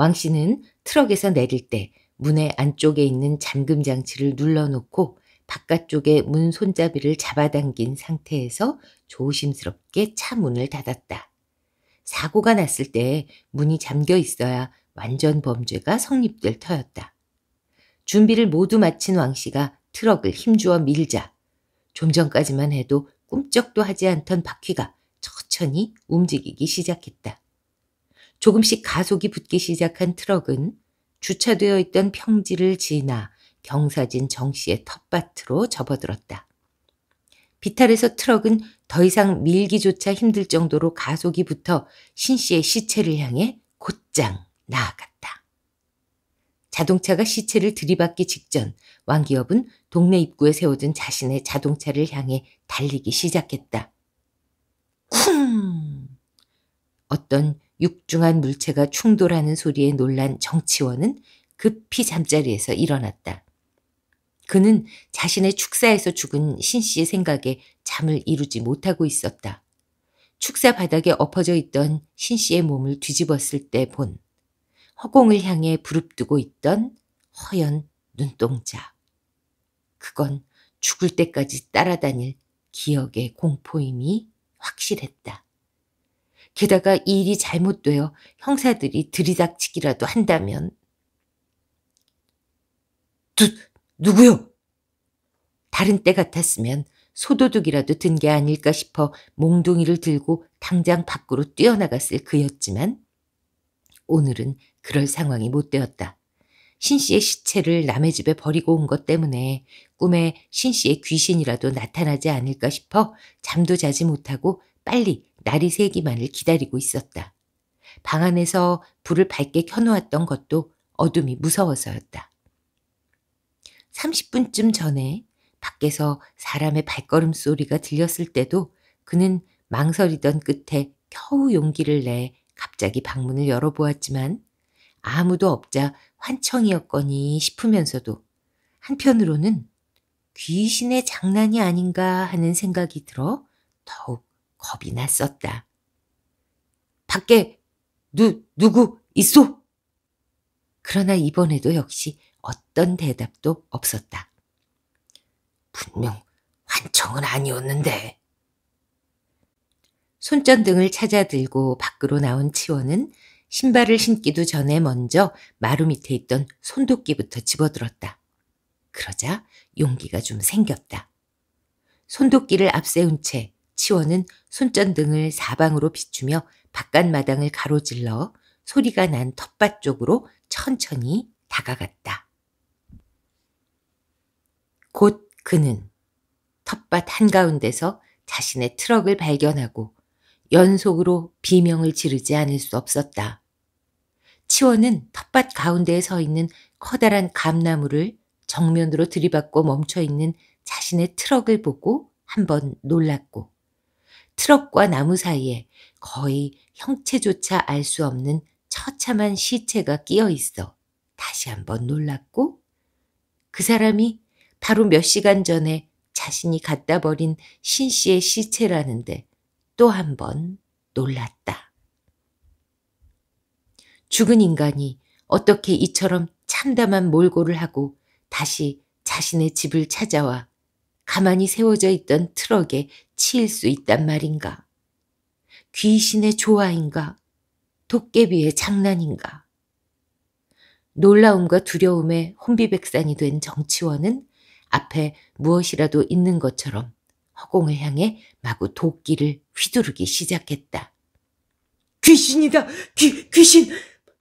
왕 씨는 트럭에서 내릴 때 문의 안쪽에 있는 잠금 장치를 눌러놓고 바깥쪽에 문 손잡이를 잡아당긴 상태에서 조심스럽게 차 문을 닫았다. 사고가 났을 때 문이 잠겨 있어야 완전 범죄가 성립될 터였다. 준비를 모두 마친 왕 씨가 트럭을 힘주어 밀자. 좀 전까지만 해도 꿈쩍도 하지 않던 바퀴가 천천히 움직이기 시작했다. 조금씩 가속이 붙기 시작한 트럭은 주차되어 있던 평지를 지나 경사진 정 씨의 텃밭으로 접어들었다. 비탈에서 트럭은 더 이상 밀기조차 힘들 정도로 가속이 붙어 신 씨의 시체를 향해 곧장 나아갔다. 자동차가 시체를 들이받기 직전 왕기업은 동네 입구에 세워둔 자신의 자동차를 향해 달리기 시작했다. 쿵! 어떤 육중한 물체가 충돌하는 소리에 놀란 정치원은 급히 잠자리에서 일어났다. 그는 자신의 축사에서 죽은 신 씨의 생각에 잠을 이루지 못하고 있었다. 축사 바닥에 엎어져 있던 신 씨의 몸을 뒤집었을 때 본 허공을 향해 부릅뜨고 있던 허연 눈동자. 그건 죽을 때까지 따라다닐 기억의 공포임이 확실했다. 게다가 이 일이 잘못되어 형사들이 들이닥치기라도 한다면. 누, 누구요? 다른 때 같았으면 소도둑이라도 든 게 아닐까 싶어 몽둥이를 들고 당장 밖으로 뛰어나갔을 그였지만 오늘은 그럴 상황이 못 되었다. 신 씨의 시체를 남의 집에 버리고 온 것 때문에 꿈에 신 씨의 귀신이라도 나타나지 않을까 싶어 잠도 자지 못하고 빨리 날이 새기만을 기다리고 있었다. 방 안에서 불을 밝게 켜놓았던 것도 어둠이 무서워서였다. 30분쯤 전에 밖에서 사람의 발걸음 소리가 들렸을 때도 그는 망설이던 끝에 겨우 용기를 내 갑자기 방문을 열어보았지만 아무도 없자 환청이었거니 싶으면서도 한편으로는 귀신의 장난이 아닌가 하는 생각이 들어 더욱 겁이 났었다. 밖에 누, 누구 있소? 그러나 이번에도 역시 어떤 대답도 없었다. 분명 환청은 아니었는데. 손전등을 찾아 들고 밖으로 나온 치원은 신발을 신기도 전에 먼저 마루 밑에 있던 손도끼부터 집어들었다. 그러자 용기가 좀 생겼다. 손도끼를 앞세운 채 치원은 손전등을 사방으로 비추며 바깥 마당을 가로질러 소리가 난 텃밭 쪽으로 천천히 다가갔다. 곧 그는 텃밭 한가운데서 자신의 트럭을 발견하고 연속으로 비명을 지르지 않을 수 없었다. 치원은 텃밭 가운데에 서 있는 커다란 감나무를 정면으로 들이받고 멈춰 있는 자신의 트럭을 보고 한 번 놀랐고 트럭과 나무 사이에 거의 형체조차 알 수 없는 처참한 시체가 끼어 있어 다시 한번 놀랐고 그 사람이 바로 몇 시간 전에 자신이 갖다 버린 신 씨의 시체라는데 또 한 번 놀랐다. 죽은 인간이 어떻게 이처럼 참담한 몰골을 하고 다시 자신의 집을 찾아와 가만히 세워져 있던 트럭에 치일 수 있단 말인가? 귀신의 조화인가? 도깨비의 장난인가? 놀라움과 두려움에 혼비백산이 된 정치원은 앞에 무엇이라도 있는 것처럼 허공을 향해 마구 도끼를 휘두르기 시작했다. 귀신이다! 귀, 귀신!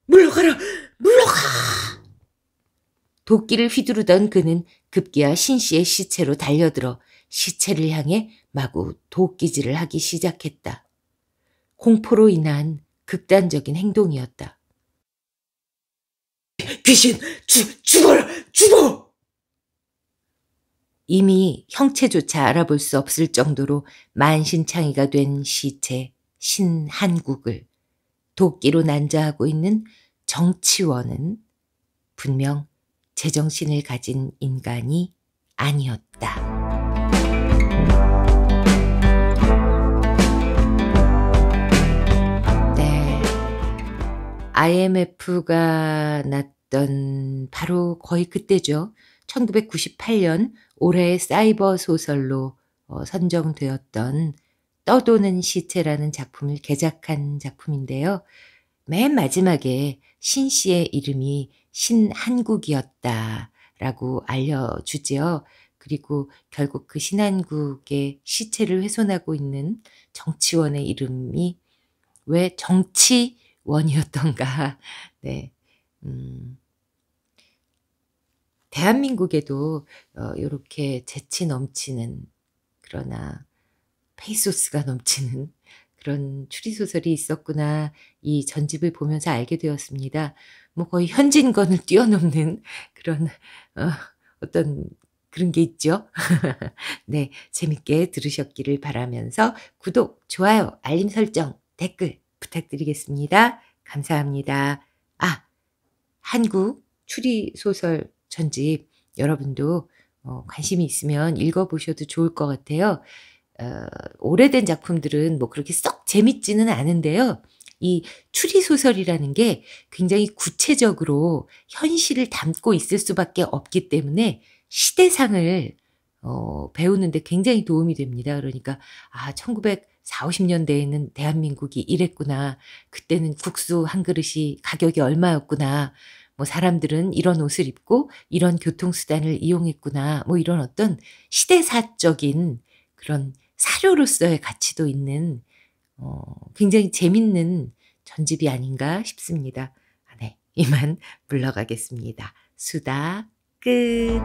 물러가라! 물러가! 도끼를 휘두르던 그는 급기야 신 씨의 시체로 달려들어 시체를 향해 마구 도끼질을 하기 시작했다. 공포로 인한 극단적인 행동이었다. 귀신, 죽, 죽어라! 죽어! 이미 형체조차 알아볼 수 없을 정도로 만신창이가 된 시체 신한국을 도끼로 난자하고 있는 정치원은 분명 제정신을 가진 인간이 아니었다. 네. IMF가 났던 바로 거의 그때죠. 1998년 올해의 사이버 소설로 어, 선정되었던 떠도는 시체라는 작품을 개작한 작품인데요. 맨 마지막에 신 씨의 이름이 신한국이었다 라고 알려주지요. 그리고 결국 그 신한국의 시체를 훼손하고 있는 정치원의 이름이 왜 정치원이었던가. (laughs) 네. 음. 대한민국에도 이렇게 어, 재치 넘치는 그러나 페이소스가 넘치는 그런 추리소설이 있었구나 이 전집을 보면서 알게 되었습니다. 뭐 거의 현진건을 뛰어넘는 그런 어, 어떤 그런 게 있죠. (laughs) 네, 재밌게 들으셨기를 바라면서 구독, 좋아요, 알림 설정, 댓글 부탁드리겠습니다. 감사합니다. 아, 한국 추리 소설 전집 여러분도 어, 관심이 있으면 읽어보셔도 좋을 것 같아요. 어, 오래된 작품들은 뭐 그렇게 썩 재밌지는 않은데요. 이 추리소설이라는 게 굉장히 구체적으로 현실을 담고 있을 수밖에 없기 때문에 시대상을 어, 배우는데 굉장히 도움이 됩니다. 그러니까, 아, 1940, 50년대에는 대한민국이 이랬구나. 그때는 국수 한 그릇이 가격이 얼마였구나. 뭐 사람들은 이런 옷을 입고 이런 교통수단을 이용했구나. 뭐 이런 어떤 시대사적인 그런 사료로서의 가치도 있는 어, 굉장히 재밌는 전집이 아닌가 싶습니다. 아, 네. 이만 (laughs) 물러가겠습니다. 수다 끝.